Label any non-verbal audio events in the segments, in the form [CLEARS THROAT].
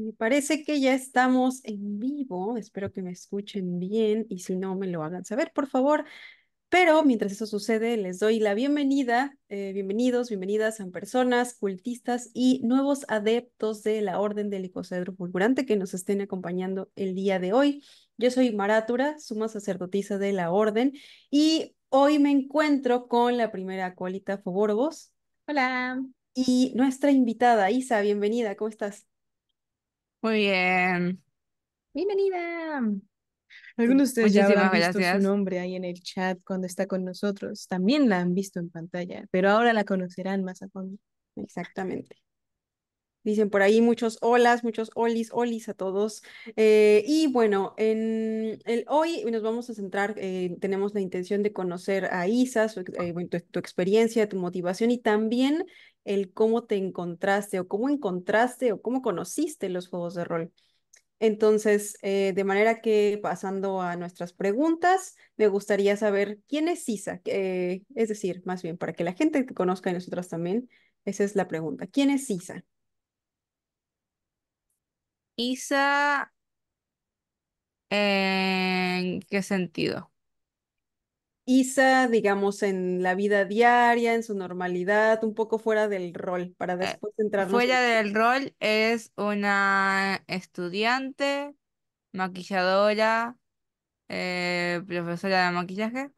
Me parece que ya estamos en vivo. Espero que me escuchen bien y si no, me lo hagan saber, por favor. Pero mientras eso sucede, les doy la bienvenida, eh, bienvenidos, bienvenidas a personas, cultistas y nuevos adeptos de la Orden del Icocedro Fulgurante que nos estén acompañando el día de hoy. Yo soy Maratura, suma sacerdotisa de la Orden, y hoy me encuentro con la primera colita Foborbos. Hola. Y nuestra invitada, Isa, bienvenida, ¿cómo estás? Muy bien. Bienvenida. Algunos de ustedes ya habrán visto su nombre ahí en el chat cuando está con nosotros. También la han visto en pantalla, pero ahora la conocerán más a fondo. Exactamente. Dicen por ahí muchos olas, muchos olis, olis a todos. Eh, y bueno, el, hoy nos vamos a centrar, eh, tenemos la intención de conocer a Isa, eh, tu, experiencia, tu motivación y también el cómo te encontraste o cómo encontraste o cómo conociste los juegos de rol. Entonces, de manera que pasando a nuestras preguntas, me gustaría saber quién es Isa, es decir, más bien para que la gente conozca y nosotras también, esa es la pregunta. ¿Quién es Isa? Isa, ¿en qué sentido? Isa, digamos, en la vida diaria, en su normalidad, un poco fuera del rol, para eh, después entrar. Fuera del rol es una estudiante, maquilladora, eh, profesora de maquillaje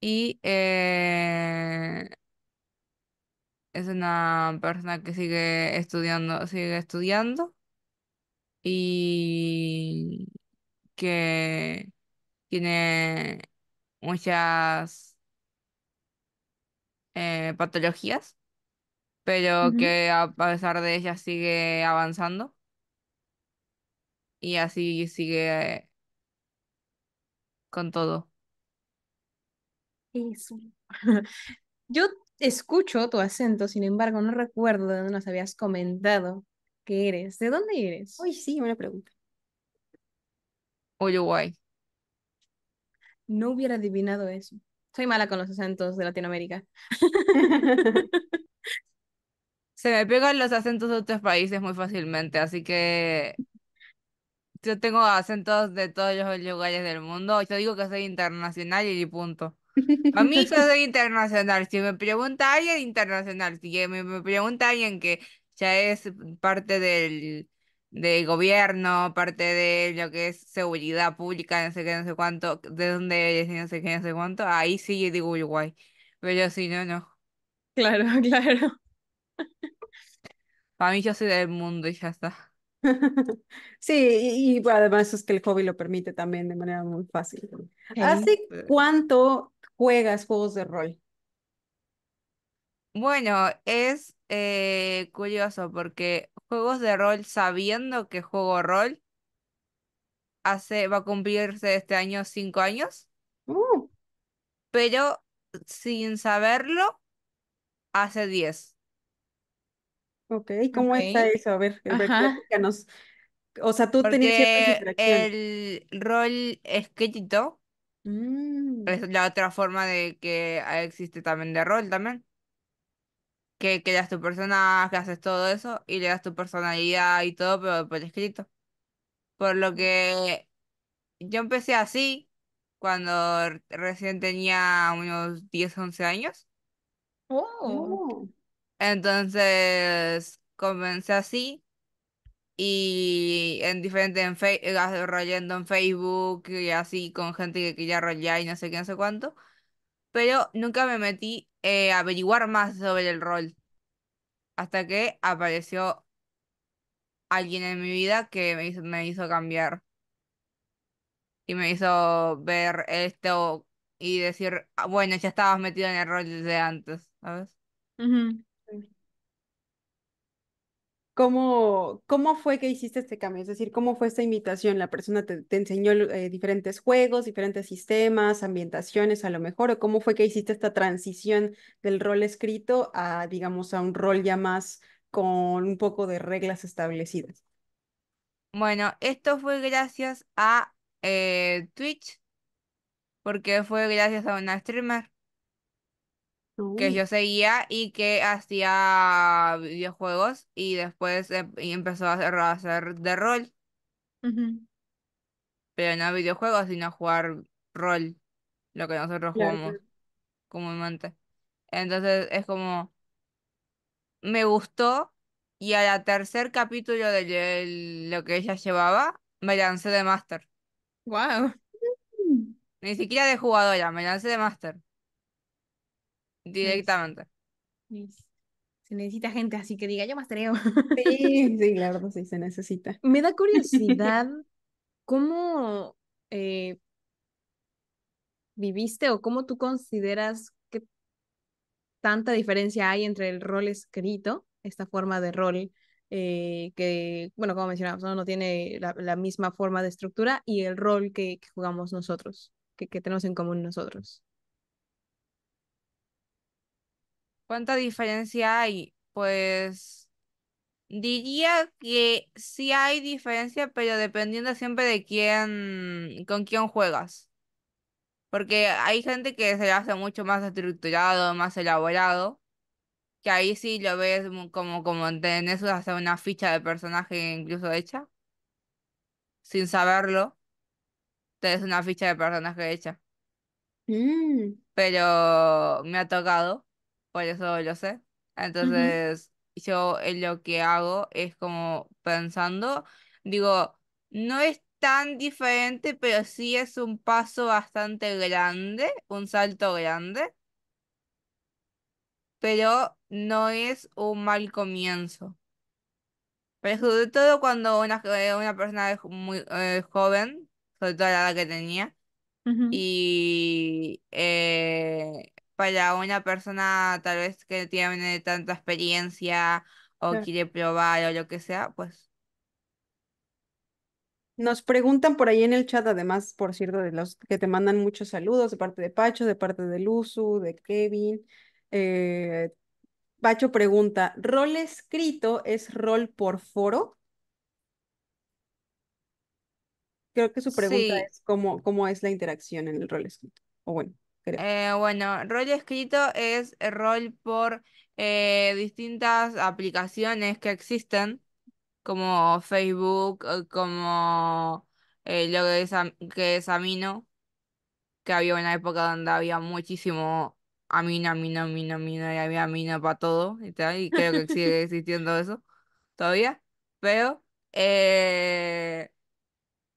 y eh, es una persona que sigue estudiando, sigue estudiando y que tiene muchas eh, patologías, pero que a pesar de ellas sigue avanzando y así sigue con todo. Eso. [LAUGHS] Yo escucho tu acento, sin embargo, no recuerdo de dónde nos habías comentado. ¿Qué eres. ¿De dónde eres? Uy, sí, buena pregunta. Uruguay. No hubiera adivinado eso. Soy mala con los acentos de Latinoamérica. [LAUGHS] Se me pegan los acentos de otros países muy fácilmente, así que yo tengo acentos de todos los lugares del mundo. Yo digo que soy internacional y punto. A mí yo soy [LAUGHS] internacional. Si me pregunta alguien, internacional. Si me, me pregunta alguien que ya es parte del, del gobierno, parte de lo que es seguridad pública, no sé qué, no sé cuánto, de dónde es, no sé qué, no sé cuánto, ahí sí digo Uruguay, pero si no, no. Claro, [LAUGHS] claro. Para mí yo soy del mundo y ya está. [LAUGHS] Sí, y, y, además es que el hobby lo permite también de manera muy fácil. ¿Hace cuánto juegas juegos de rol? Bueno, es eh, curioso porque juegos de rol, sabiendo que juego rol, hace, va a cumplirse este año cinco años, uh. pero sin saberlo, hace diez. ok, ¿cómo está eso? A ver, O sea, tú tenías ciertas Porque el rol escrito mm. es la otra forma de que ah, existe también de rol también que creas tu personaje, haces todo eso y le das tu personalidad y todo, pero por escrito. Por lo que yo empecé así cuando recién tenía unos 10, 11 años. Oh. Oh. Entonces comencé así y en diferente, en eh, ah, rollando en Facebook y así con gente que quería rollar y no sé qué, no sé cuánto. Pero nunca me metí eh, averiguar más sobre el rol. Hasta que apareció alguien en mi vida que me hizo, me hizo cambiar. Y me hizo ver esto y decir, ah, bueno, ya estabas metido en el rol desde antes, ¿sabes? ¿Cómo, ¿Cómo fue que hiciste este cambio? Es decir, ¿cómo fue esta invitación? ¿La persona te, enseñó eh, diferentes juegos, diferentes sistemas, ambientaciones a lo mejor? ¿O cómo fue que hiciste esta transición del rol escrito a, digamos, a un rol ya más con un poco de reglas establecidas? Bueno, esto fue gracias a eh, Twitch, porque fue gracias a una streamer que yo seguía y que hacía videojuegos y después em, y empezó a hacer, a de rol. Pero no videojuegos, sino jugar rol, lo que nosotros jugamos comúnmente. Entonces es como, me gustó y a la tercer capítulo de lo que ella llevaba, me lancé de master Wow. Ni siquiera de jugadora, me lancé de máster directamente. Se necesita gente así que diga, yo mastereo. Sí, [LAUGHS] sí, la verdad pues sí se necesita. Me da [LAUGHS] curiosidad cómo eh, viviste o cómo tú consideras que tanta diferencia hay entre el rol escrito, esta forma de rol eh, que, bueno, como mencionamos, no, tiene la, misma forma de estructura y el rol que, jugamos nosotros, que tenemos en común nosotros. ¿Cuánta diferencia hay? Pues diría que sí hay diferencia, pero dependiendo siempre de quién, con quién juegas. Porque hay gente que se hace mucho más estructurado, más elaborado, que ahí sí lo ves como, como tenés hacer una ficha de personaje incluso hecha, sin saberlo, tenés una ficha de personaje hecha. Mm. Pero me ha tocado por eso lo sé. Entonces, yo eh, lo que hago es como pensando, digo, no es tan diferente, pero sí es un paso bastante grande, un salto grande, pero no es un mal comienzo. Pero sobre todo cuando una, eh, una persona es muy eh, joven, sobre todo la edad que tenía, y para una persona tal vez que tiene tanta experiencia o quiere probar o lo que sea, pues. Nos preguntan por ahí en el chat, además, por cierto, de los que te mandan muchos saludos de parte de Pacho, de parte de Luzu, de Kevin. Eh, Pacho pregunta, ¿rol escrito es rol por foro? Creo que su pregunta es cómo, cómo es la interacción en el rol escrito. O bueno. Eh, bueno, rol escrito es rol por eh, distintas aplicaciones que existen, como Facebook, eh, como lo que es, que Amino, que había una época donde había muchísimo Amino, Amino, Amino, Amino, y había Amino para todo, y, y creo que sigue [LAUGHS] existiendo eso todavía, pero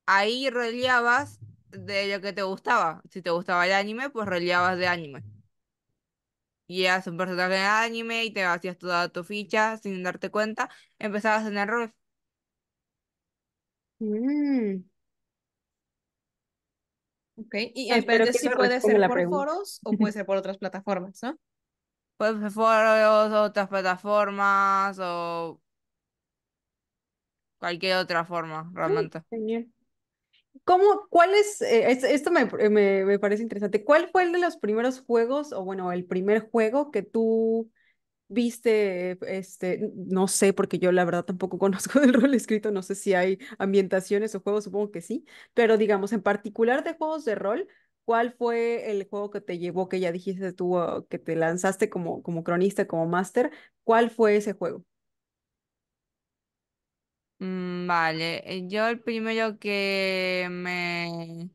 ahí roleabas de lo que te gustaba. Si te gustaba el anime, pues reliabas de anime. Y eras un personaje de anime y te hacías toda tu ficha sin darte cuenta. Empezabas en errores. Mm. ok, y depende ah, si puede ser por foros o puede [LAUGHS] ser por otras plataformas, ¿no? Puede ser foros, otras plataformas o cualquier otra forma, ah, realmente. ¿Cómo, cuál es, eh, esto eh, me, parece interesante, cuál fue el de los primeros juegos, o bueno, el primer juego que tú viste, este, no sé, porque yo la verdad tampoco [LAUGHS] conozco del rol escrito, no sé si hay ambientaciones o juegos, supongo que sí, pero digamos, en particular de juegos de rol, ¿cuál fue el juego que te llevó, que ya dijiste tú, que te lanzaste como, como cronista, como máster? ¿Cuál fue ese juego? Mm, vale, eh, yo el primero que me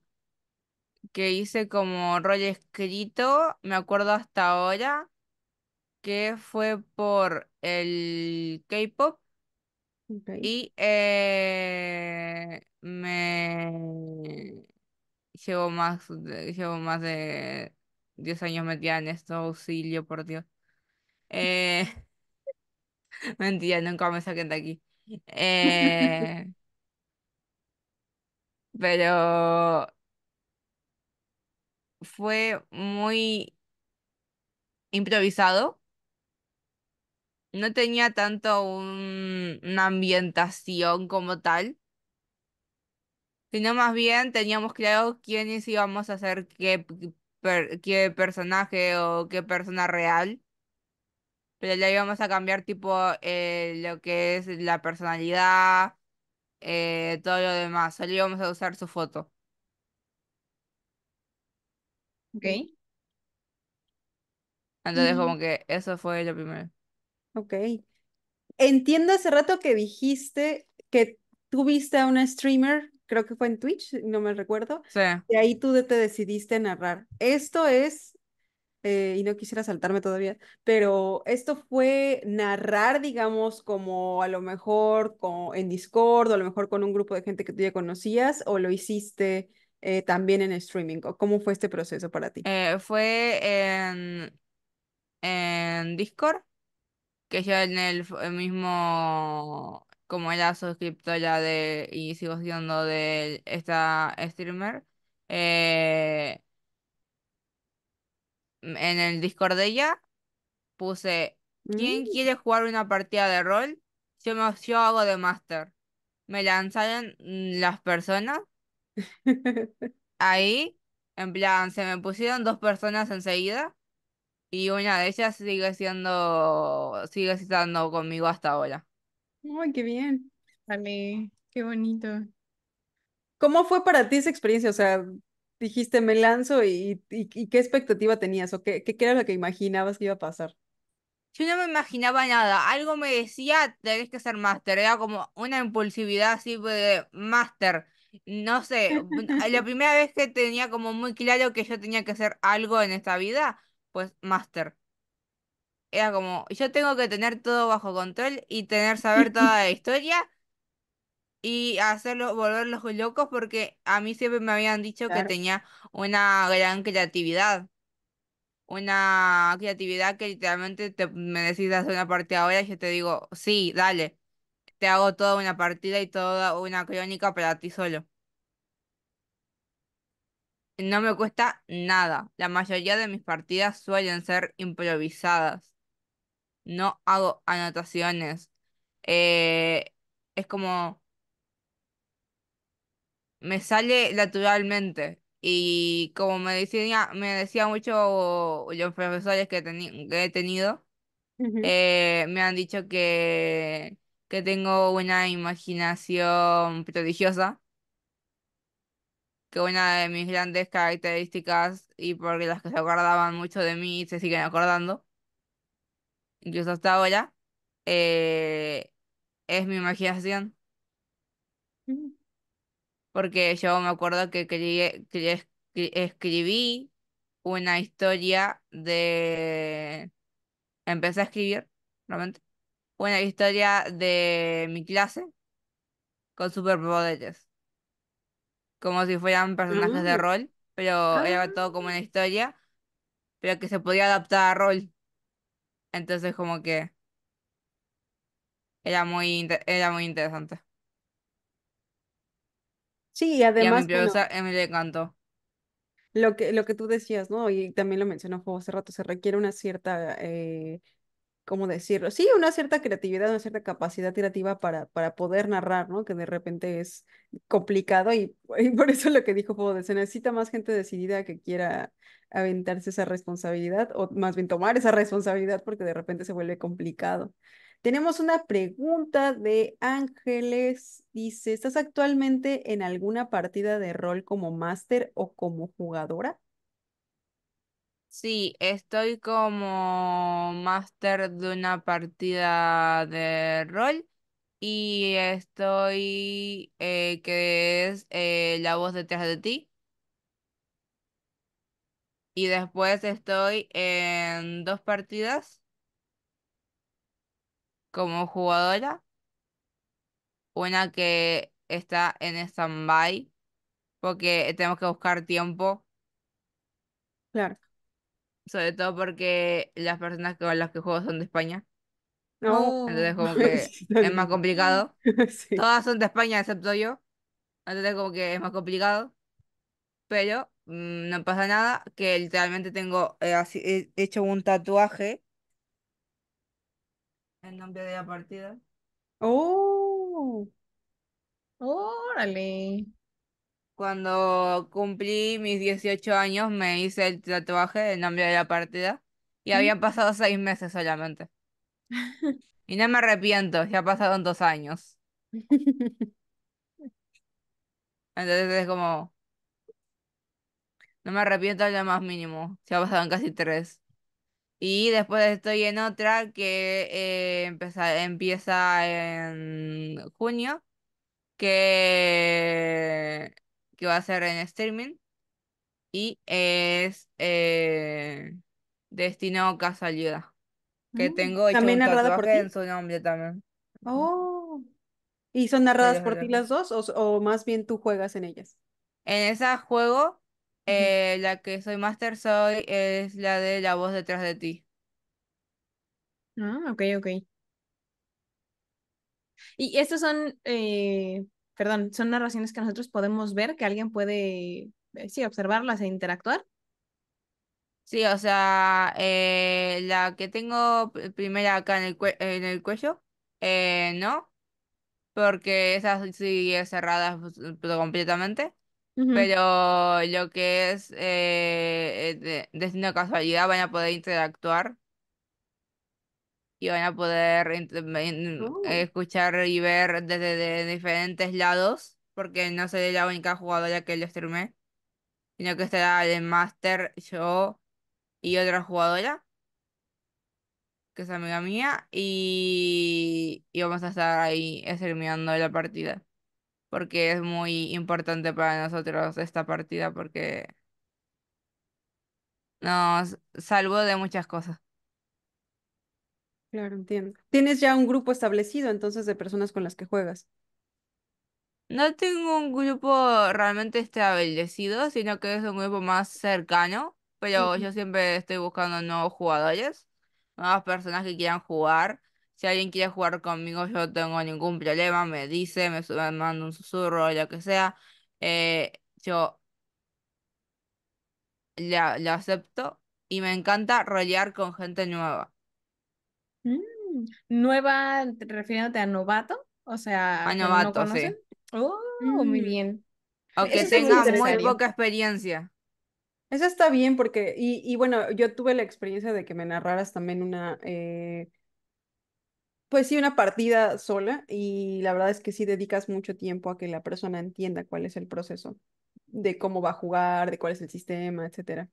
que hice como rollo escrito, me acuerdo hasta ahora, que fue por el K-pop y eh, me llevo más llevo más de 10 años metida en esto, auxilio, por Dios. Eh, [LAUGHS] mentira, nunca me saquen de aquí. Eh, pero fue muy improvisado. No tenía tanto una ambientación como tal, sino más bien teníamos claro quiénes íbamos a hacer qué, qué personaje o qué persona real pero ya íbamos a cambiar tipo eh, lo que es la personalidad, eh, todo lo demás, solo íbamos a usar su foto. Ok. Entonces como que eso fue lo primero. Ok. Entiendo hace rato que dijiste que tú viste a una streamer, creo que fue en Twitch, no me recuerdo. Sí. Y ahí tú te decidiste narrar. Esto es eh, y no quisiera saltarme todavía, pero esto fue narrar, digamos, como a lo mejor con, en Discord o a lo mejor con un grupo de gente que tú ya conocías o lo hiciste eh, también en streaming. ¿Cómo fue este proceso para ti? Eh, fue en, Discord, que yo en el, mismo, como era suscripto ya de, y sigo siendo de esta streamer, eh, en el Discord de ella, puse, ¿quién mm. quiere jugar una partida de rol? Yo, me, hago de master Me lanzaron mm, las personas. [LAUGHS] Ahí, en plan, se me pusieron dos personas enseguida. Y una de ellas sigue siendo, sigue estando conmigo hasta ahora. ¡Ay, qué bien! mí qué bonito. ¿Cómo fue para ti esa experiencia? O sea, dijiste, me lanzo y, qué expectativa tenías o qué, qué, era lo que imaginabas que iba a pasar? Yo no me imaginaba nada, algo me decía, tenés que ser máster, era como una impulsividad así de pues, máster, no sé, la primera vez que tenía como muy claro que yo tenía que hacer algo en esta vida, pues máster. Era como, yo tengo que tener todo bajo control y tener saber [LAUGHS] toda la historia y hacerlo, volverlos locos porque a mí siempre me habían dicho que tenía una gran creatividad. Una creatividad que literalmente te, me decís hacer una partida ahora y yo te digo, sí, dale, te hago toda una partida y toda una crónica para ti solo. No me cuesta nada. La mayoría de mis partidas suelen ser improvisadas. No hago anotaciones. Eh, es como me sale naturalmente. Y como me decía, me decía mucho los profesores que, que he tenido, eh, me han dicho que, que tengo una imaginación prodigiosa, que una de mis grandes características y porque las que se acordaban mucho de mí se siguen acordando, incluso hasta ahora, eh, es mi imaginación. Mm porque yo me acuerdo que, escribí una historia de... Empecé a escribir, realmente, una historia de mi clase con superpoderes, como si fueran personajes de ah. rol, pero era todo como una ah. historia, pero que se podía adaptar a rol. Entonces como que era muy, era muy interesante. Sí, además. Lo que, lo que tú decías, ¿no? Y también lo mencionó Fuego hace rato, se requiere una cierta, eh, ¿cómo decirlo? Sí, una cierta creatividad, una cierta capacidad creativa para, para poder narrar, ¿no? Que de repente es complicado y, [LAUGHS] por eso lo que dijo Fuego, se necesita más gente decidida que quiera aventarse esa responsabilidad o más bien tomar esa [LAUGHS] responsabilidad porque de repente se vuelve complicado. Tenemos una pregunta de Ángeles. Dice, ¿estás actualmente en alguna partida de rol como máster o como jugadora? Sí, estoy como máster de una partida de rol y estoy, eh, que es eh, la voz detrás de ti. Y después estoy en dos partidas como jugadora, una que está en stand-by porque tenemos que buscar tiempo, Claro. sobre todo porque las personas con las que juego son de España, entonces [LAUGHS] como que [LAUGHS] es más complicado. [LAUGHS] Todas son de España excepto yo, entonces como que es más complicado, pero mm, no pasa nada, que literalmente tengo eh, he- hecho un tatuaje el nombre de la partida. ¡Oh! ¡Órale! Cuando cumplí mis 18 años me hice el tatuaje en nombre de la partida y mm. habían pasado seis meses solamente. [LAUGHS] y no me arrepiento, ya pasaron dos años. [LAUGHS] Entonces es como... No me arrepiento lo más mínimo, Se ha pasado en casi tres. Y después estoy en otra que eh, empieza, en junio, que, que va a ser en streaming. Y es eh, Casa ayuda que mm, tengo hecho ¿También un narrada en su nombre también. Oh. ¿Y son narradas por ti las dos o, o más bien tú juegas en ellas? En esa juego eh, la que soy Master Soy es la de La voz detrás de ti. Ah, ok, ok. Y estas son, eh, perdón, son narraciones que nosotros podemos ver, que alguien puede, eh, sí, observarlas e interactuar. Sí, o sea, la que tengo primera acá en el, en el cuello, no, porque esa sí es cerrada pues, completamente pero lo que es Desde eh, eh, una casualidad van a poder interactuar y van a poder oh. escuchar y ver desde diferentes lados, porque no soy la única jugadora que lo streamé, sino que estará el Master, yo y otra jugadora. que es amiga mía, y, y vamos a estar ahí streameando la partida porque es muy importante para nosotros esta partida, porque nos salvó de muchas cosas. Claro, entiendo. Tienes ya un grupo establecido entonces de personas con las que juegas. No tengo un grupo realmente establecido, sino que es un grupo más cercano, pero yo siempre estoy buscando nuevos jugadores, nuevas personas que quieran jugar si alguien quiere jugar conmigo, yo no tengo ningún problema, me dice, me, manda un susurro, lo que sea. Eh, yo Lo acepto y me encanta rolear con gente nueva. Mm, nueva, refiriéndote a novato, o sea, a novato, no sí. Oh, muy mm. bien. Aunque que tenga muy poca experiencia. Eso está bien porque, y, y, bueno, yo tuve la experiencia de que me narraras también una, eh, pues sí, una partida sola y la verdad es que sí dedicas mucho tiempo a que la persona entienda cuál es el proceso, de cómo va a jugar, de cuál es el sistema, etcétera.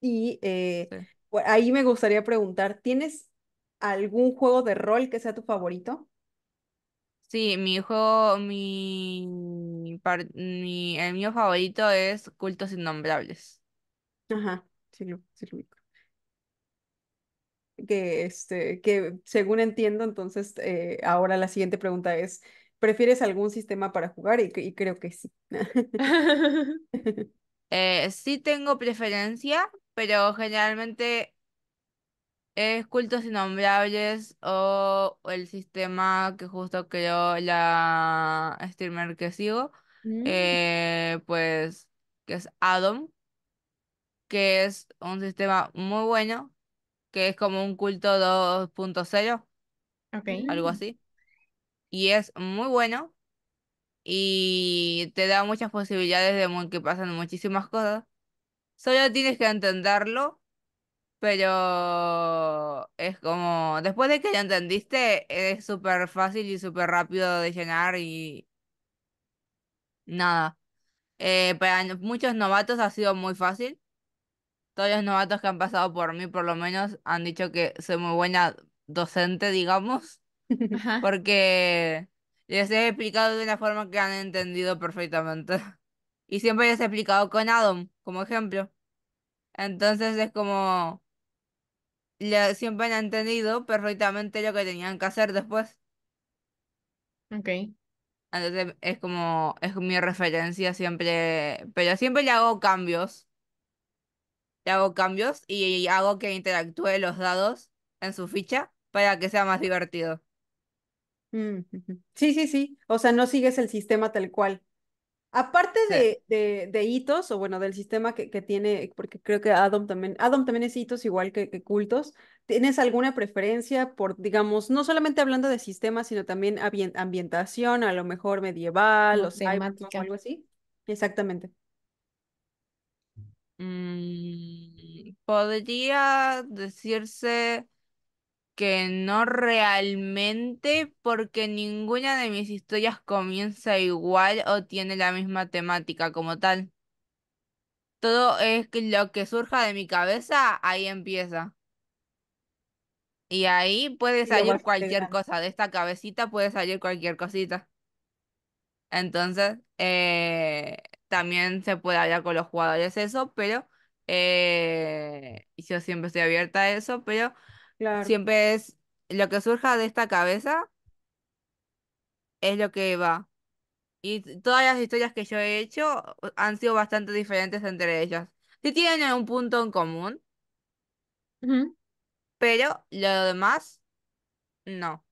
Y eh, pues, ahí me gustaría preguntar, ¿tienes algún juego de rol que sea tu favorito? Sí, mi juego, mi, mi, el mío favorito es Cultos Innombrables. Ajá, sí sí lo que, este, que según entiendo, entonces eh, ahora la siguiente pregunta es, ¿prefieres algún sistema para jugar? Y, creo que sí. [LAUGHS] [LAUGHS] Eh, sí tengo preferencia, pero generalmente es Cultos Innombrables o el sistema que justo creó la streamer que sigo, mm. eh, pues que es Adam, que es un sistema muy bueno, que es como un culto 2.0, okay. algo así. Y es muy bueno y te da muchas posibilidades de que pasen muchísimas cosas. Solo tienes que entenderlo, pero es como, después de que lo entendiste, es súper fácil y súper rápido de llenar y nada. Eh, para muchos novatos ha sido muy fácil todos los novatos que han pasado por mí, por lo menos, han dicho que soy muy buena docente, digamos, [LAUGHS] porque les he explicado de una forma que han entendido perfectamente. [LAUGHS] Y siempre les he explicado con Adam, como ejemplo. Entonces es como, siempre han entendido perfectamente lo que tenían que hacer después. Ok. Entonces es como, es mi referencia siempre, pero siempre le hago cambios le hago cambios y hago que interactúe los dados en su ficha para que sea más divertido. Mm, sí, sí, sí. O sea, no sigues el sistema tal cual. Aparte de, hitos, o bueno, del sistema que, que, tiene, porque creo que Adam también, Adam también es hitos igual que, cultos, ¿tienes alguna preferencia por, digamos, no solamente hablando de sistemas, sino también ambientación, a lo mejor medieval o, o algo así? Exactamente. Mm, podría decirse que no realmente, porque ninguna de mis historias comienza igual o tiene la misma temática como tal. Todo es que lo que surja de mi cabeza, ahí empieza. Y ahí puede salir cualquier cosa. De esta cabecita puede salir cualquier cosita. Entonces, eh, también se puede hablar con los jugadores eso, pero eh, yo siempre estoy abierta a eso, pero siempre es lo que surja de esta cabeza es lo que va. Y todas las historias que yo he hecho han sido bastante diferentes entre ellas. Sí tienen un punto en común, pero lo demás, no.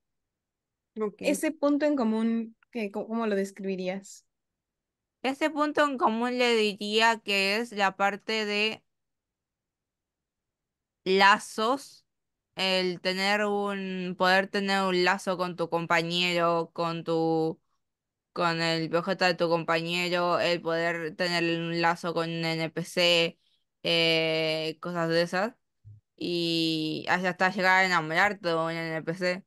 Ese punto en común, ¿cómo lo describirías? Ese punto en común le diría que es la parte de lazos, el tener un, poder tener un lazo con tu compañero, con tu, con el objeto de tu compañero, el poder tener un lazo con un NPC, eh, cosas de esas. Y hasta llegar a enamorarte de un NPC.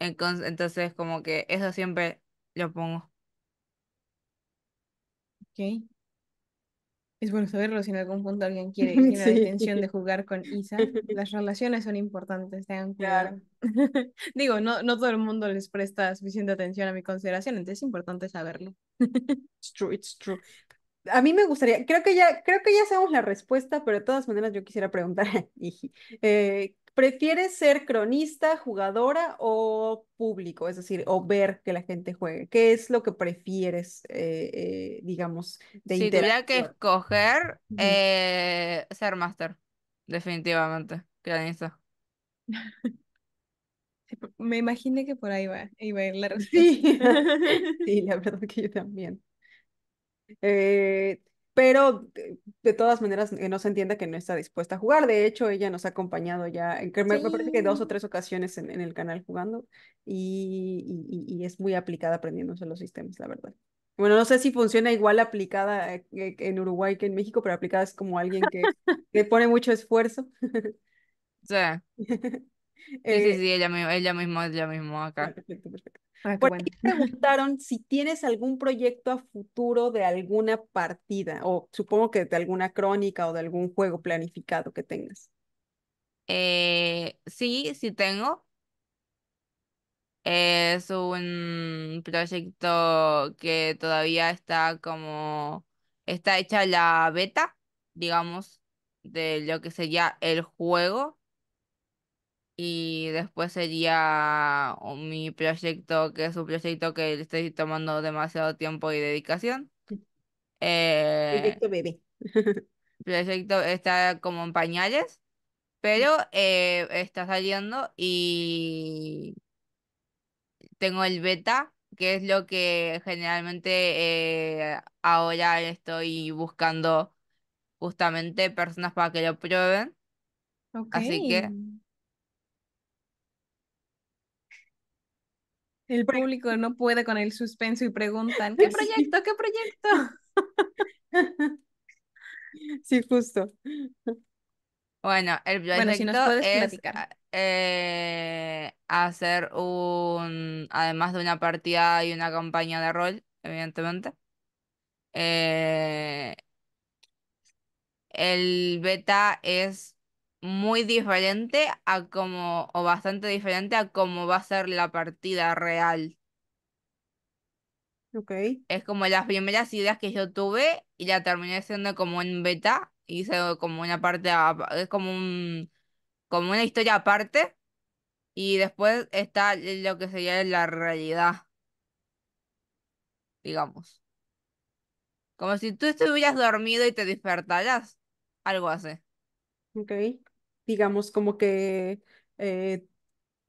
Entonces, como que eso siempre lo pongo. Ok. Es bueno saberlo si en algún punto alguien quiere [LAUGHS] tener la intención de jugar con Isa. [LAUGHS] Las relaciones son importantes, tengan Claro. [LAUGHS] Digo, no, no todo el mundo les presta suficiente atención a mi consideración, entonces es importante saberlo. It's true, it's true. A mí me gustaría, creo que ya, creo que ya sabemos la respuesta, pero de todas maneras yo quisiera preguntar, Iji, ¿Prefieres ser cronista, jugadora o público? Es decir, o ver que la gente juegue. ¿Qué es lo que prefieres, eh, eh, digamos, de Si tuviera que escoger, eh, ser master. definitivamente, cronista. Me imaginé que por ahí va, iba a ir la respuesta. Sí. [LAUGHS] sí, la verdad que yo también. Eh, pero eh, de todas maneras que eh, no se entienda que no está dispuesta a jugar. De hecho, ella nos ha acompañado ya, en, me, parece que dos o tres ocasiones en, el canal jugando y, y, es muy aplicada aprendiéndose los sistemas, la verdad. Bueno, no sé si funciona igual aplicada eh, en Uruguay que en México, pero aplicada es como alguien que le [LAUGHS] pone mucho esfuerzo. O [LAUGHS] Sí, sí, sí, ella, ella misma, ella misma acá. Ah, perfecto, perfecto. Ah, Por preguntaron si tienes algún proyecto a futuro de alguna partida o supongo que de alguna crónica o de algún juego planificado que tengas. Eh, sí, sí tengo. Es un proyecto que todavía está como, está hecha la beta, digamos, de lo que sería el juego. Y después sería mi proyecto, que es un proyecto que le estoy tomando demasiado tiempo y dedicación. Eh, proyecto bebé. [LAUGHS] proyecto está como en pañales, pero eh, está saliendo y tengo el beta, que es lo que generalmente eh, ahora estoy buscando justamente personas para que lo prueben. Así que el público no puede con el suspenso y preguntan, ¿qué proyecto? ¿Qué proyecto? [LAUGHS] Sí, justo. Bueno, el proyecto es ah, eh, hacer un, además de una partida y una campaña de rol, evidentemente. Eh, el beta es muy diferente a como, o bastante diferente a cómo va a ser la partida real. Ok. Es como las primeras ideas que yo tuve y la terminé siendo como en beta, hice como una parte, es como un, como una historia aparte y después está lo que sería la realidad, digamos. Como si tú estuvieras dormido y te despertaras, algo así. Ok digamos, como que, eh,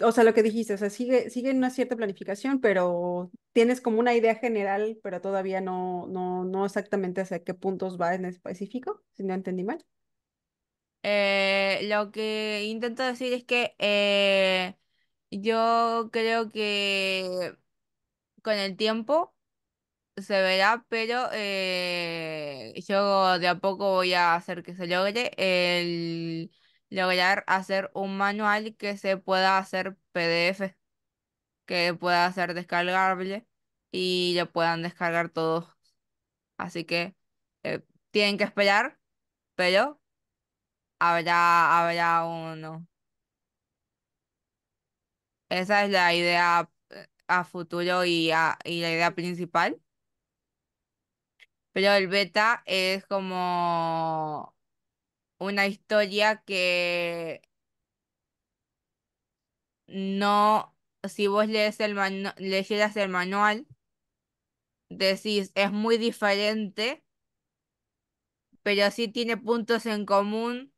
o sea, lo que dijiste, o sea, sigue, sigue una cierta planificación, pero tienes como una idea general, pero todavía no, no, no exactamente hacia qué puntos va en específico, si no entendí mal. Eh, lo que intento decir es que eh, yo creo que con el tiempo se verá, pero yo de a poco voy a hacer que se logre el lograr hacer un manual que se pueda hacer PDF, que pueda ser descargable y lo puedan descargar todos. Así que eh, tienen que esperar, pero habrá, habrá uno. Esa es la idea eh, a futuro y, a, y la idea principal. Pero el beta es como una historia que no, si vos lees el leyeras el manual, decís, es muy diferente, pero sí tiene puntos en común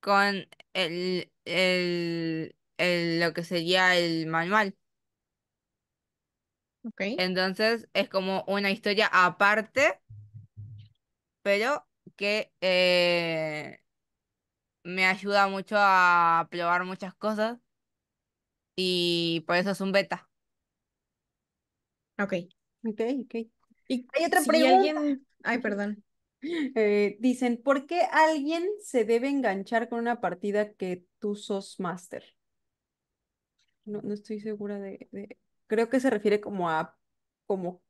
con lo que sería el manual. Entonces es como una historia aparte pero que eh, me ayuda mucho a probar muchas cosas y por eso es un beta. Ok. Ok, ok. Y Hay otra pregunta. Ay, perdón. Eh, dicen, ¿por qué alguien se debe enganchar con una partida que tú sos master? No, no estoy segura de, Creo que se refiere como a como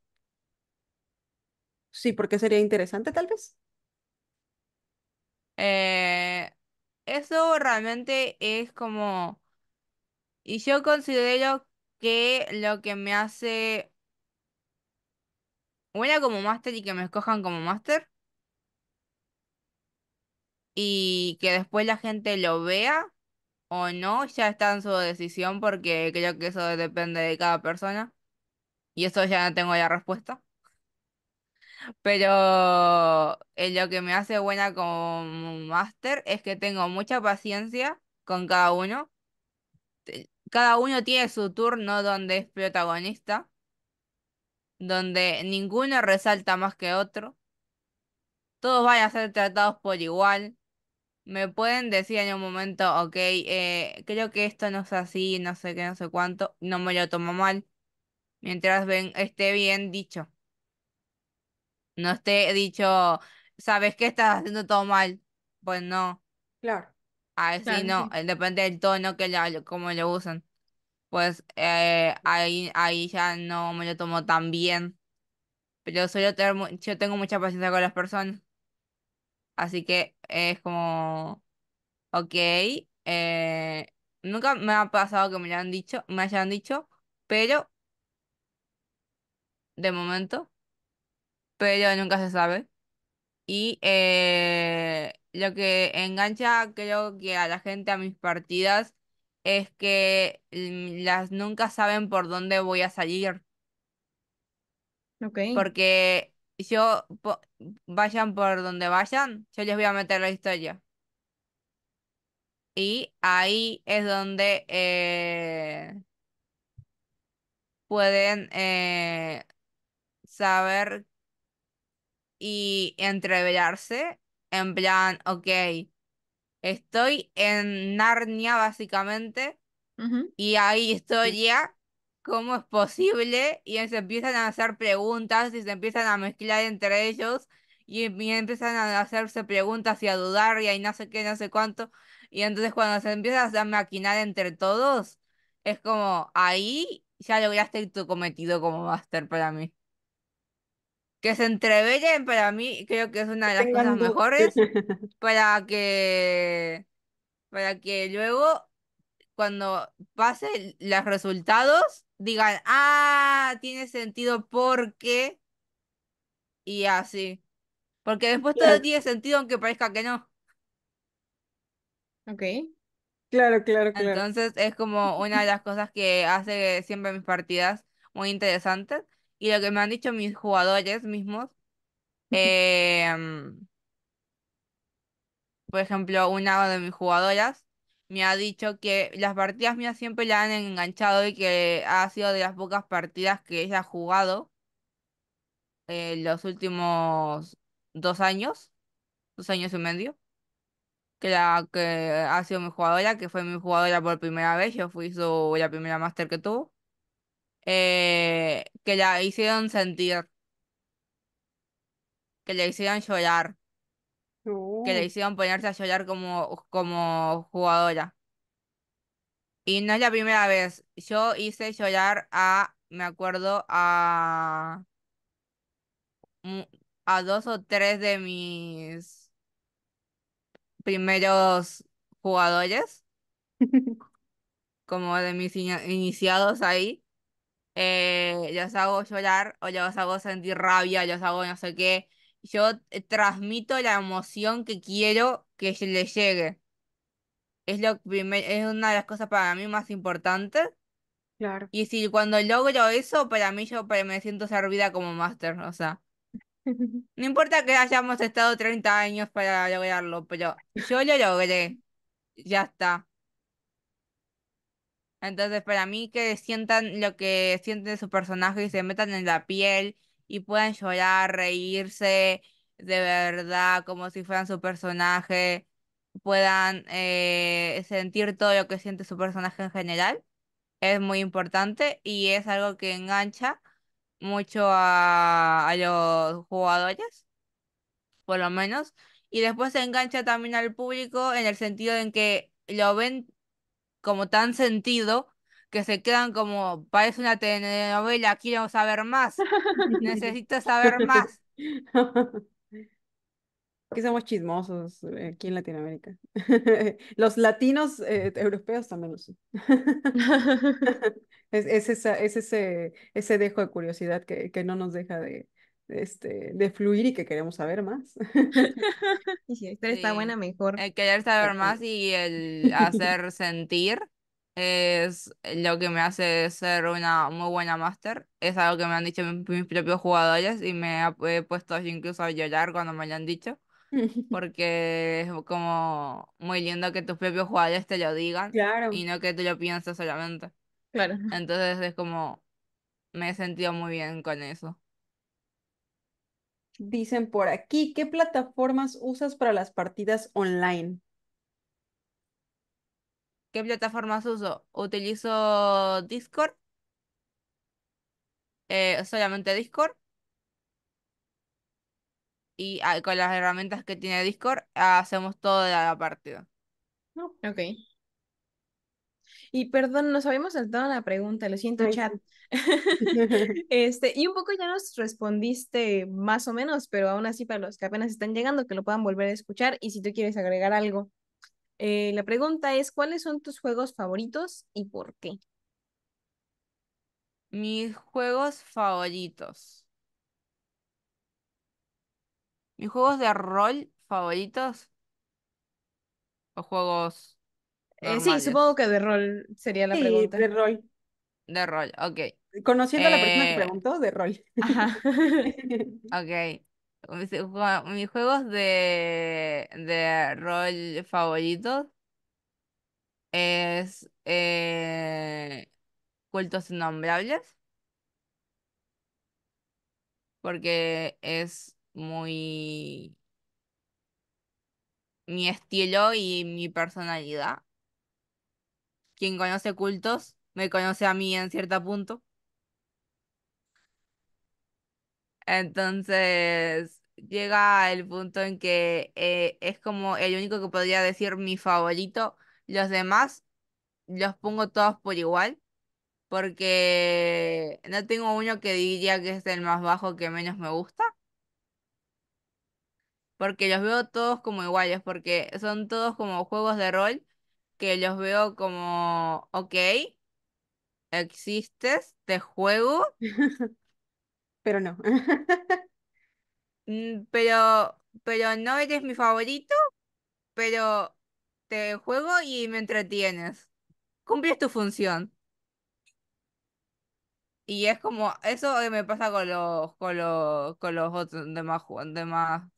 Sí, porque sería interesante tal vez. Eh, eso realmente es como... Y yo considero que lo que me hace buena como máster y que me escojan como máster y que después la gente lo vea o no, ya está en su decisión porque creo que eso depende de cada persona y eso ya no tengo la respuesta. Pero eh, lo que me hace buena como master es que tengo mucha paciencia con cada uno. Cada uno tiene su turno donde es protagonista, donde ninguno resalta más que otro. Todos van a ser tratados por igual. Me pueden decir en un momento, ok, eh, creo que esto no es así, no sé qué, no sé cuánto, no me lo tomo mal, mientras ven, esté bien dicho. No esté dicho, sabes que estás haciendo todo mal. Pues no. Claro. Ahí sí no, depende del tono que como lo usan. Pues eh, ahí, ahí ya no me lo tomo tan bien. Pero suelo tener, yo tengo mucha paciencia con las personas. Así que es como, ok, eh, nunca me ha pasado que me lo han dicho, me hayan dicho, pero de momento pero nunca se sabe. Y eh, lo que engancha creo que a la gente a mis partidas es que mm, las nunca saben por dónde voy a salir. Porque yo, vayan por donde vayan, yo les voy a meter la historia. Y ahí es donde eh, pueden eh, saber y entreverarse en plan, ok, estoy en Narnia básicamente y ahí estoy ya, ¿cómo es posible? Y se empiezan a hacer preguntas y se empiezan a mezclar entre ellos y, em, empiezan a hacerse preguntas y a dudar y ahí no sé qué, no sé cuánto. Y entonces cuando se empieza a maquinar entre todos, es como ahí ya lograste tu cometido como master para mí que se entrevellen para mí creo que es una de las cosas mejores [LAUGHS] para que para que luego cuando pasen los resultados digan ah tiene sentido porque y así porque después todo tiene sentido aunque parezca que no Ok. Claro, claro, claro. Entonces es como una de las cosas que hace siempre mis partidas muy interesantes y lo que me han dicho mis jugadores mismos, em, por ejemplo, una de mis jugadoras me ha dicho que las partidas mías siempre la han enganchado y que ha sido de las pocas partidas que ella ha jugado en eh, los últimos dos años, dos años y medio, que la que ha sido mi jugadora, que fue mi jugadora por primera vez, yo fui su, la primera máster que tuvo. Eh, que la hicieron sentir, que la hicieron llorar, que le uh. hicieron ponerse a llorar como, como jugadora. Y no es la primera vez. Yo hice llorar a, me acuerdo, a, a dos o tres de mis primeros jugadores, [LAUGHS] como de mis iniciados ahí eh, yo hago llorar o yo hago sentir rabia, yo hago no sé qué. Yo eh, transmito la emoción que quiero que le llegue. Es, lo es una de las cosas para mí más importantes. Y si cuando logro eso, para mí yo me siento servida como máster, o sea. [LAUGHS] No importa que hayamos estado 30 años para lograrlo, pero yo lo logré. Ya está. Entonces, para mí que sientan lo que siente su personaje y se metan en la piel y puedan llorar, reírse de verdad, como si fueran su personaje, puedan eh, sentir todo lo que siente su personaje en general, es muy importante y es algo que engancha mucho a, los jugadores, por lo menos. Y después engancha también al público en el sentido en que lo ven como tan sentido que se quedan como, parece una telenovela, quiero saber más, [LAUGHS] necesito saber más. [LAUGHS] Que somos chismosos eh, aquí en Latinoamérica. [LAUGHS] los latinos eh, europeos también lo son. es, ese, ese dejo de curiosidad que, que no nos deja de, este, de fluir y que queremos saber más. [LAUGHS] [LAUGHS] y si está buena, mejor. El eh, querer saber más y el [LAUGHS] hacer sentir es lo que me hace ser una muy buena máster. Es algo que me han dicho mis, propios jugadores y me he puesto incluso a llorar cuando me lo han dicho. Porque es como muy lindo que tus propios jugadores te lo digan y no que tú lo pienses solamente. Entonces es como me he sentido muy bien con eso. Dicen por aquí, ¿qué plataformas usas para las partidas online? ¿Qué plataformas uso? Utilizo Discord. Eh, solamente Discord. Y ah, con las herramientas que tiene Discord hacemos toda la partida. Ok. Y perdón, nos habíamos saltado la pregunta, lo siento, chat. [LAUGHS] [LAUGHS] este, y un poco ya nos respondiste más o menos, pero aún así para los que apenas están llegando, que lo puedan volver a escuchar y si tú quieres agregar algo. Eh, la pregunta es, ¿cuáles son tus juegos favoritos y por qué? Mis juegos favoritos. Mis juegos de rol favoritos. O juegos eh, ah, sí, supongo que de rol sería la pregunta. De rol. De rol, ok. Conociendo a la persona que eh, preguntó, de rol. Ajá. [LAUGHS] ok. Pues, eh, mis, juegos de, de rol favoritos es Cultos Innombrables. Porque es muy mi estilo y mi personalidad quien conoce cultos me conoce a mí en cierto punto. Entonces llega el punto en que eh, es como el único que podría decir mi favorito. Los demás los pongo todos por igual porque no tengo uno que diría que es el más bajo que menos me gusta. Porque los veo todos como iguales, porque son todos como juegos de rol que los veo como, ok, existes, te juego. [LAUGHS] pero no. [LAUGHS] Mm, pero, pero no eres mi favorito, pero te juego y me entretienes. Cumples tu función. Y es como, eso me pasa con los, con los, con los otros demás, demás.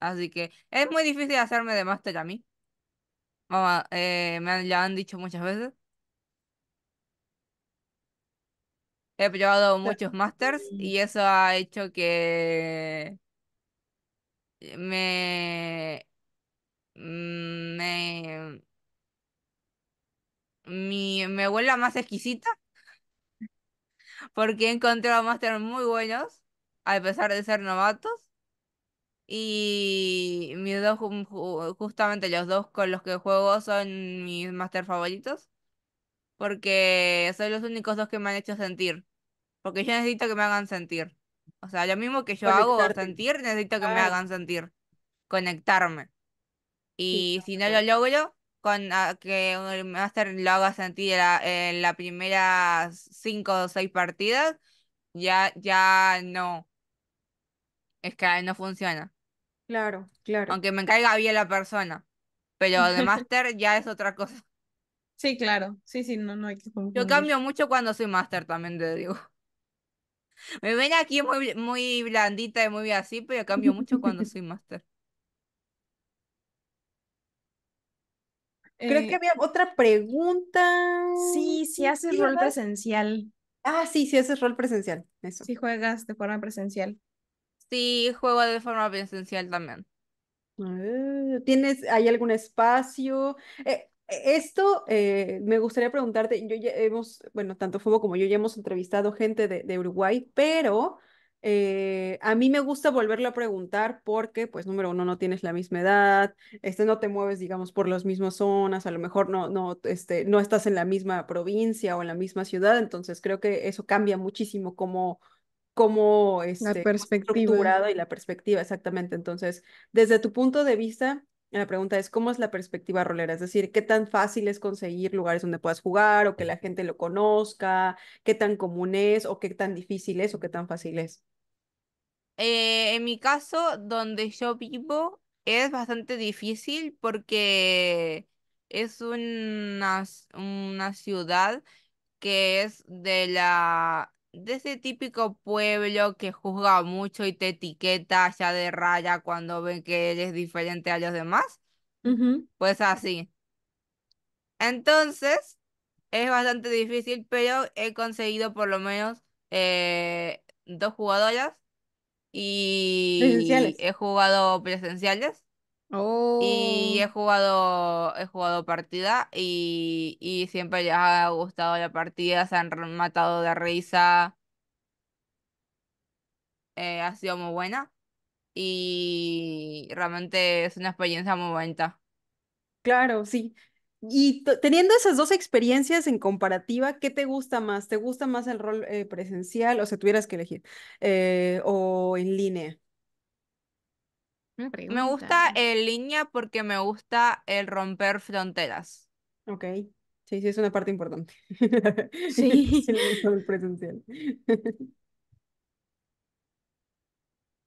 Así que es muy difícil hacerme de máster a mí. Mamá, eh, me han, han dicho muchas veces. He probado muchos másters y mm. eso ha hecho que me, me, me vuelva más exquisita porque he encontrado másters muy buenos a pesar de ser novatos. Y mis dos, justamente los dos con los que juego son mis master favoritos. Porque son los únicos dos que me han hecho sentir. Porque yo necesito que me hagan sentir. O sea, lo mismo que yo hago sentir, necesito que me ah. hagan sentir. Conectarme. Y si no lo logro, con que un máster lo haga sentir en las primeras cinco o seis partidas, ya, ya no. Es que no funciona. Claro, claro. Aunque me caiga bien la persona. Pero de [LAUGHS] máster ya es otra cosa. Sí, claro. Sí, sí, no, no hay que Yo cambio mucho cuando soy máster, también te digo. [LAUGHS] Me ven aquí muy, muy blandita y muy así, pero yo cambio mucho cuando soy máster. [LAUGHS] Creo que eh, había otra pregunta. sí, si haces rol presencial, Ah, sí, sí, haces rol presencial. Eso. si juegas de forma presencial. Sí, juego de forma presencial también. Ah, ¿Tienes, hay algún espacio? Eh, eh, esto eh, me gustaría preguntarte, yo hemos, bueno, tanto Fuego como yo ya hemos entrevistado gente de, Uruguay, pero a mí me gusta volverlo a preguntar porque, pues, número uno, no tienes la misma edad, este, no te mueves, digamos, por las mismas zonas, a lo mejor no, no, este, no estás en la misma provincia o en la misma ciudad, entonces creo que eso cambia muchísimo cómo, cómo este, la perspectiva. y la perspectiva, exactamente. Entonces, desde tu punto de vista, la pregunta es, ¿cómo es la perspectiva rolera? Es decir, ¿qué tan fácil es conseguir lugares donde puedas jugar o que la gente lo conozca? ¿Qué tan común es o qué tan difícil es o qué tan fácil es? Eh, en mi caso, donde yo vivo, es bastante difícil porque es una, una ciudad que es de la de ese típico pueblo que juzga mucho y te etiqueta ya de raya cuando ven que eres diferente a los demás. Pues así. Entonces, es bastante difícil, pero he conseguido por lo menos eh, dos jugadoras y he jugado presenciales. Y he oh. jugado, he jugado partida y, y siempre les ha gustado la partida, se han matado de risa. Eh, ha sido muy buena y realmente es una experiencia muy bonita. Claro, sí. Y teniendo esas dos experiencias en comparativa, ¿qué te gusta más? ¿Te gusta más el rol eh, presencial o se tuvieras que elegir eh, o en línea? Me gusta el línea porque me gusta el romper fronteras. Ok. Sí, sí, es una parte importante. [LAUGHS] Sí. el presencial. [LAUGHS]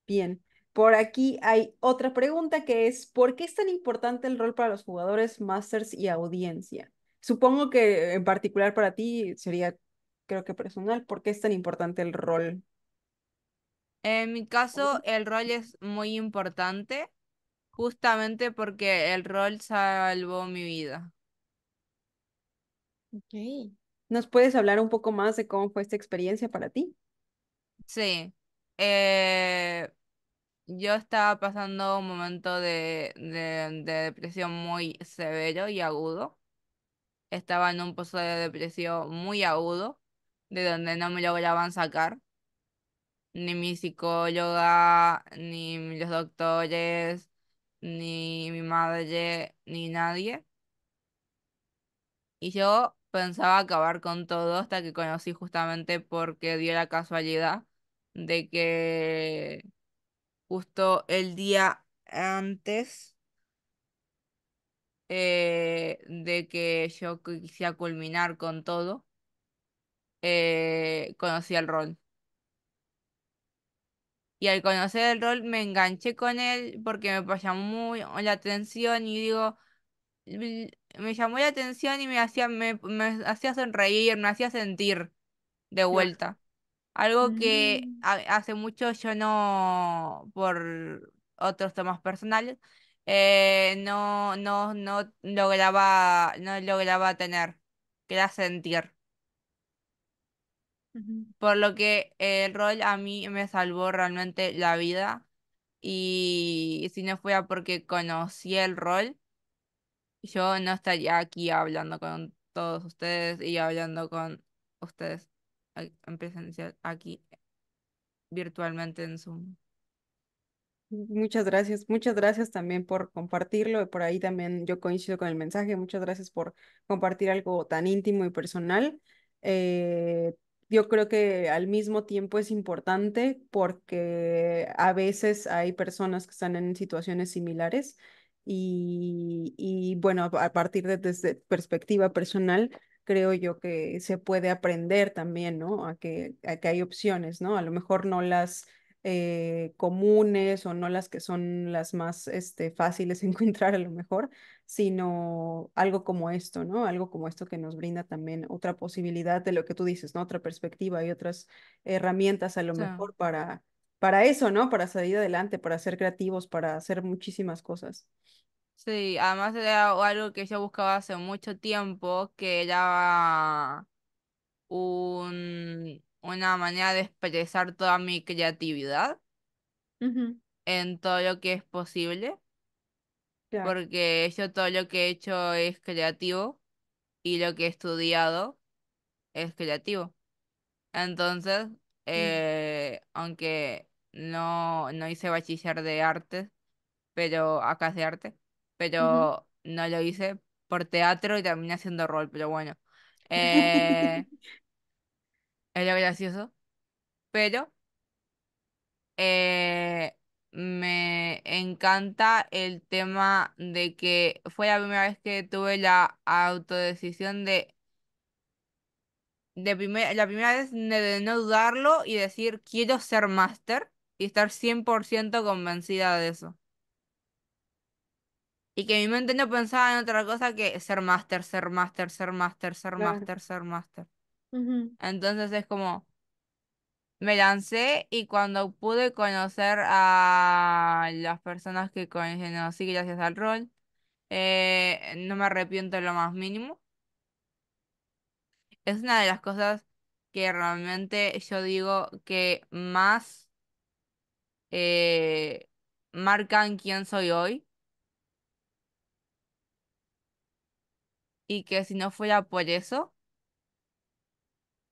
Bien. Por aquí hay otra pregunta que es, ¿por qué es tan importante el rol para los jugadores, masters y audiencia? Supongo que en particular para ti sería, creo que personal, ¿por qué es tan importante el rol en mi caso, el rol es muy importante, justamente porque el rol salvó mi vida. Ok. ¿Nos puedes hablar un poco más de cómo fue esta experiencia para ti? Sí. Eh, yo estaba pasando un momento de, de, depresión muy severo y agudo. Estaba en un pozo de depresión muy agudo, de donde no me lograban sacar ni mi psicóloga, ni los doctores, ni mi madre, ni nadie. Y yo pensaba acabar con todo hasta que conocí justamente porque dio la casualidad de que justo el día antes eh, de que yo quisiera culminar con todo, eh, conocí el rol. Y al conocer el rol me enganché con él porque me muy la atención y digo, me llamó la atención y me hacía, me, hacía sonreír, me hacía sentir de vuelta. Algo que mm. hace mucho yo no, por otros temas personales, eh, no, no, no lograba, no lograba tener, que era sentir. Por lo que el rol a mí me salvó realmente la vida. Y si no fuera porque conocí el rol, yo no estaría aquí hablando con todos ustedes y hablando con ustedes en presencial aquí virtualmente en Zoom. Muchas gracias, muchas gracias también por compartirlo. Por ahí también yo coincido con el mensaje. Muchas gracias por compartir algo tan íntimo y personal. Eh, yo creo que al mismo tiempo es importante porque a veces hay personas que están en situaciones similares y, bueno, a partir de desde perspectiva personal, creo yo que se puede aprender también, ¿no? A que, a que hay opciones, ¿no? A lo mejor no las eh, comunes o no las que son las más este, fáciles de [LAUGHS] encontrar a lo mejor, sino algo como esto, ¿no? Algo como esto que nos brinda también otra posibilidad de lo que tú dices, ¿no? Otra perspectiva y otras herramientas a lo mejor para, para eso, ¿no? Para salir adelante, para ser creativos, para hacer muchísimas cosas. Sí, además era algo que yo buscaba hace mucho tiempo, que era un una manera de expresar toda mi creatividad en todo lo que es posible. Porque yo todo lo que he hecho es creativo y lo que he estudiado es creativo. Entonces, mm. eh, aunque no, no hice bachiller de arte, pero acá de arte, pero no lo hice por teatro y terminé haciendo rol, pero bueno. [LAUGHS] Eh, era gracioso, pero eh, me encanta el tema de que fue la primera vez que tuve la autodecisión de, de la primera vez de no dudarlo y decir quiero ser máster y estar 100% convencida de eso. Y que mi mente no pensaba en otra cosa que ser máster, ser máster, ser máster, ser máster, ser máster. Entonces es como, me lancé y cuando pude conocer a las personas que conocí gracias al rol, eh, no me arrepiento lo más mínimo. Es una de las cosas que realmente yo digo que más eh, marcan quién soy hoy y que si no fuera por eso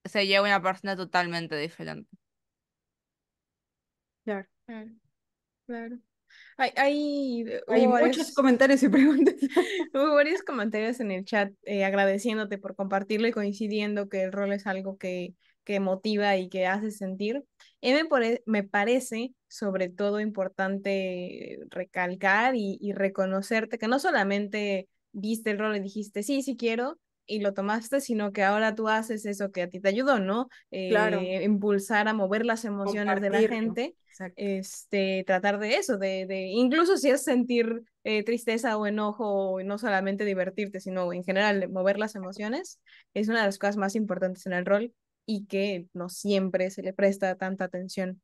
se lleva una persona totalmente diferente. Claro. Claro. Hay, hay, eh, hay muchos comentarios y preguntas. [LAUGHS] hubo varios comentarios en el chat eh, agradeciéndote por compartirlo y coincidiendo que el rol es algo que, que motiva y que hace sentir. me, me parece sobre todo importante recalcar y, y reconocerte que no solamente viste el rol y dijiste, sí, sí quiero, y lo tomaste, sino que ahora tú haces eso que a ti te ayudó, ¿no? claro. Eh, impulsar a mover las emociones de la gente, este, tratar de eso, de, de incluso si es sentir eh, tristeza o enojo, no solamente divertirte, sino en general mover las emociones, es una de las cosas más importantes en el rol y que no siempre se le presta tanta atención.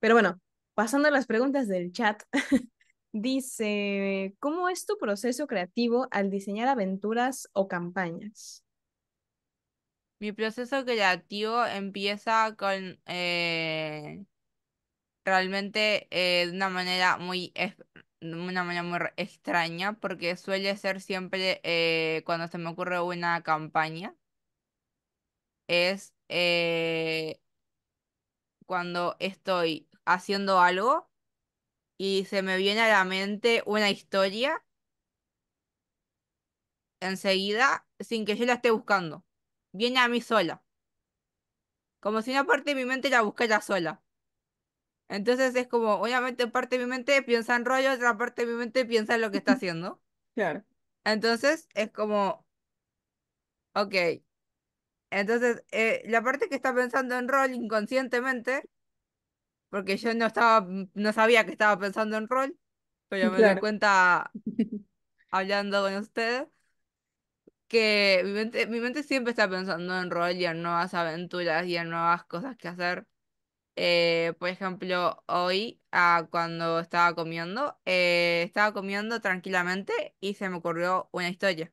Pero bueno, pasando a las preguntas del chat. [LAUGHS] Dice, ¿cómo es tu proceso creativo al diseñar aventuras o campañas? Mi proceso creativo empieza con eh, realmente eh, de una manera muy una manera muy extraña porque suele ser siempre eh, cuando se me ocurre una campaña es cuando estoy haciendo algo y se me viene a la mente una historia enseguida sin que yo la esté buscando. Viene a mí sola. Como si una parte de mi mente la buscara sola. Entonces es como, obviamente parte de mi mente piensa en rollo, otra parte de mi mente piensa en lo que está [LAUGHS] haciendo. Claro. Entonces es como, ok. Entonces, eh, la parte que está pensando en rol inconscientemente porque yo no estaba, mm, no sabía que estaba pensando en rol, pero [LAUGHS] me doy cuenta [LAUGHS] hablando con ustedes que mi mente, mi mente siempre está pensando en rol y en nuevas aventuras y en nuevas cosas que hacer. Eh, por ejemplo, hoy, ah, cuando estaba comiendo, eh, estaba comiendo tranquilamente y se me ocurrió una historia.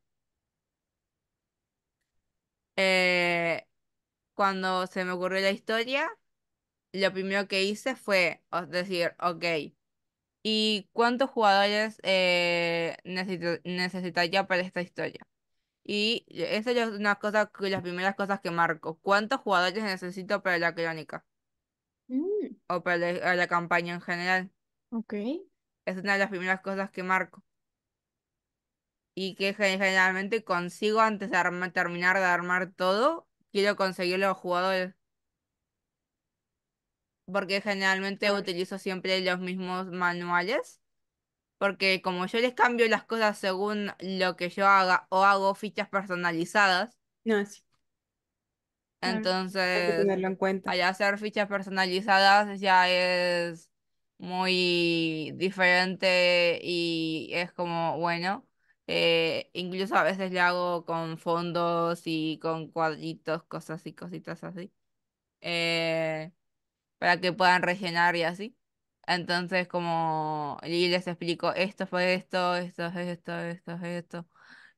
Eh, cuando se me ocurrió la historia, lo primero que hice fue decir, ok, ¿y cuántos jugadores eh, necesito, necesitaría para esta historia? Y esa es una cosa, las primeras cosas que marco. ¿Cuántos jugadores necesito para la crónica? Mm. O para la, campaña en general. Ok. Es una de las primeras cosas que marco. Y que generalmente consigo antes de terminar de armar todo, quiero conseguir los jugadores porque generalmente utilizo siempre los mismos manuales, porque como yo les cambio las cosas según lo que yo haga o hago fichas personalizadas, No, es. entonces tenerlo en cuenta. al hacer fichas personalizadas ya es muy diferente y es como, bueno, eh, incluso a veces le hago con fondos y con cuadritos, cosas y cositas así. Eh, para que puedan rellenar y así. Entonces, como, les explico, esto fue esto, esto es esto, esto es esto,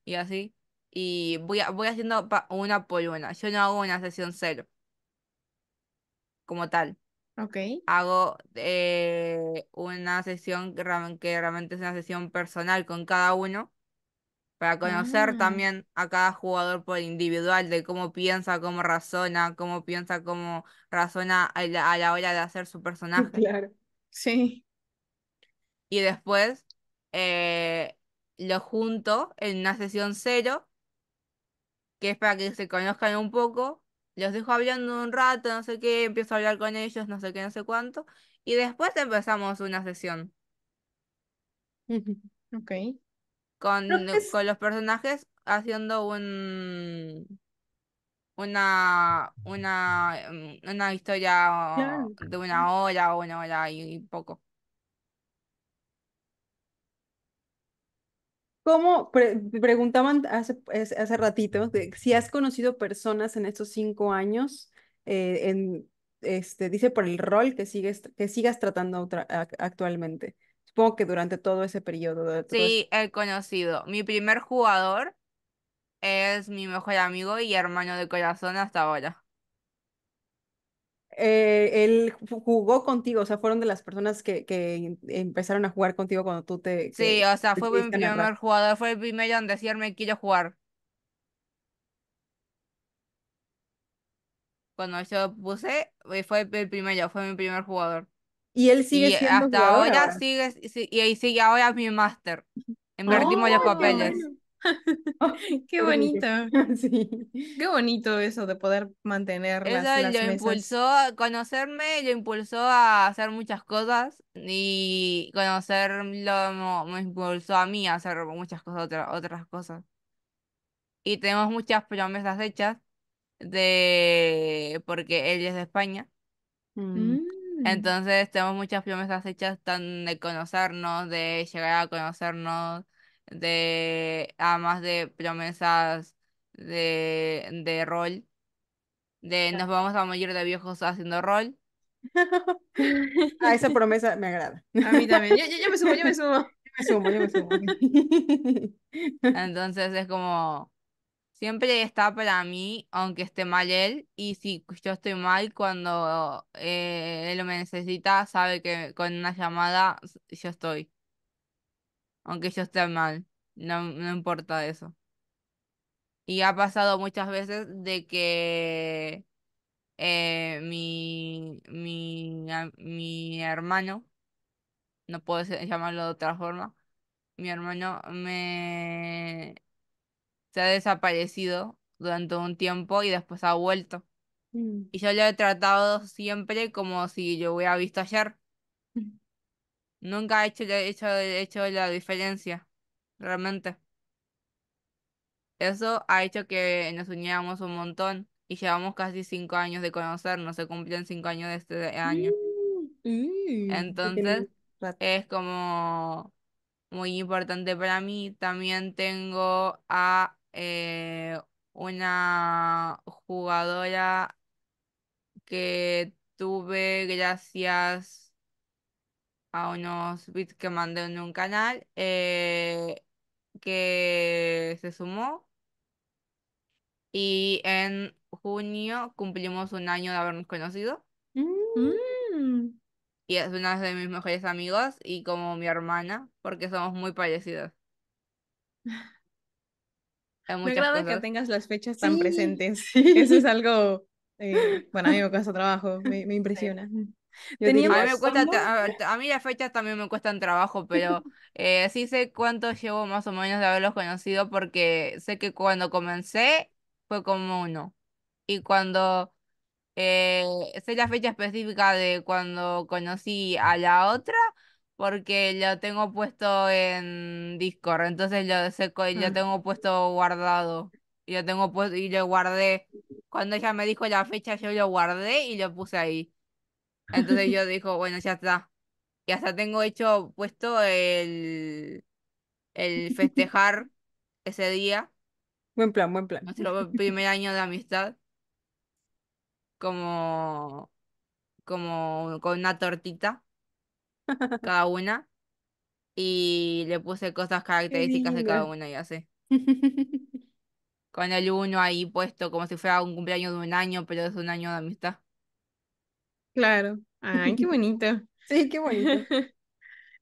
y así. Y voy, voy haciendo una por una. Yo no hago una sesión cero, como tal. Ok. Hago eh, una sesión que realmente es una sesión personal con cada uno para conocer ah. también a cada jugador por individual, de cómo piensa, cómo razona, cómo piensa, cómo razona a la, hora de hacer su [LAUGHS] personaje. Claro. Sí. Y después eh, lo junto en una sesión cero, que es para que se conozcan un poco. Los dejo hablando un rato, no sé qué, empiezo a hablar con ellos, no sé qué, no sé cuánto. Y después empezamos una sesión. [LAUGHS] Ok con, los personajes haciendo un una una mm, historia de una hora o una hora y, poco. ¿Cómo preguntaban hace, ratito si has conocido personas en estos cinco años? Eh, en, este, dice por el rol que sigues, que sigas tratando actualmente que durante todo ese periodo. sí, he conocido. Mi primer jugador es mi mejor amigo y hermano de corazón hasta ahora. Eh, él jugó contigo, o sea, fueron de las personas que, que empezaron a jugar contigo cuando tú te... Sí, o sea, fue mi primer jugador, fue el primero en decirme quiero jugar. Cuando yo puse, eh, fue el primero, fue mi primer jugador. Y él sigue siendo hasta ahora sigue, y ahí sigue ahora mi máster. Invertimos los ¡Oh, papeles. [LAUGHS] qué bonito. [LAUGHS] Sí. Qué bonito eso de poder mantener eso las, lo impulsó conocerme, lo impulsó a hacer muchas cosas y conocerlo me impulsó a mí a hacer muchas cosas, otras otras cosas. Y tenemos muchas promesas hechas de porque él es de España. Mm. Entonces tenemos muchas promesas hechas tan de conocernos, de llegar a conocernos, de además de promesas de, rol, de nos vamos a morir de viejos haciendo rol. [LAUGHS] A esa promesa me agrada. A mí también. yo me sumo, yo [LAUGHS] me sumo. Yo me sumo, yo me sumo. Entonces es como siempre está para mí, aunque esté mal él, y si yo estoy mal, cuando eh, él me necesita, sabe que con una llamada yo estoy. Aunque yo esté mal, no, importa eso. Y ha pasado muchas veces de que eh, mi, mi, mi hermano, no puedo llamarlo de otra forma, mi hermano me se ha desaparecido durante un tiempo y después ha vuelto. Mm. Y yo lo he tratado siempre como si yo hubiera visto ayer. Mm. Nunca ha hecho, hecho, la diferencia, realmente. Eso ha hecho que nos uníamos un montón y llevamos casi cinco años de conocernos, se cumplen cinco años de este año. Mm. Entonces, es como muy importante para mí. También tengo a eh, una jugadora que tuve gracias a unos bits que mandé en un canal eh, que se sumó. Y en junio cumplimos un año de habernos conocido. Mm. Mm. Y es una de mis mejores amigos y como mi hermana, porque somos muy parecidas. [LAUGHS] Me agrada que tengas las fechas tan presentes. Eso es [LAUGHS] algo, eh, bueno, a mí me [LAUGHS] cuesta trabajo, me, me impresiona. a, mí mí las fechas también me cuestan trabajo, pero eh, sí sé cuánto llevo más o menos de haberlos conocido porque sé que cuando comencé fue como uno. Y cuando eh, sé la fecha específica de cuando conocí a la otra, porque lo tengo puesto en Discord, entonces lo, sé, lo mm. tengo puesto guardado. Y lo tengo puesto y lo guardé. Cuando ella me dijo la fecha, yo lo guardé y lo puse ahí. Entonces yo [LAUGHS] dijo, bueno, ya está. Y hasta tengo hecho puesto el, el festejar ese día. Buen plan, buen plan. Nuestro primer año de amistad. Como, como con una tortita [LAUGHS] cada una y le puse cosas [LAUGHS] características de cada una y así. [LAUGHS] Con el uno ahí puesto como si fuera un cumpleaños de un año, pero es un año de amistad. Claro. Ay, qué bonito. sí, qué bonito.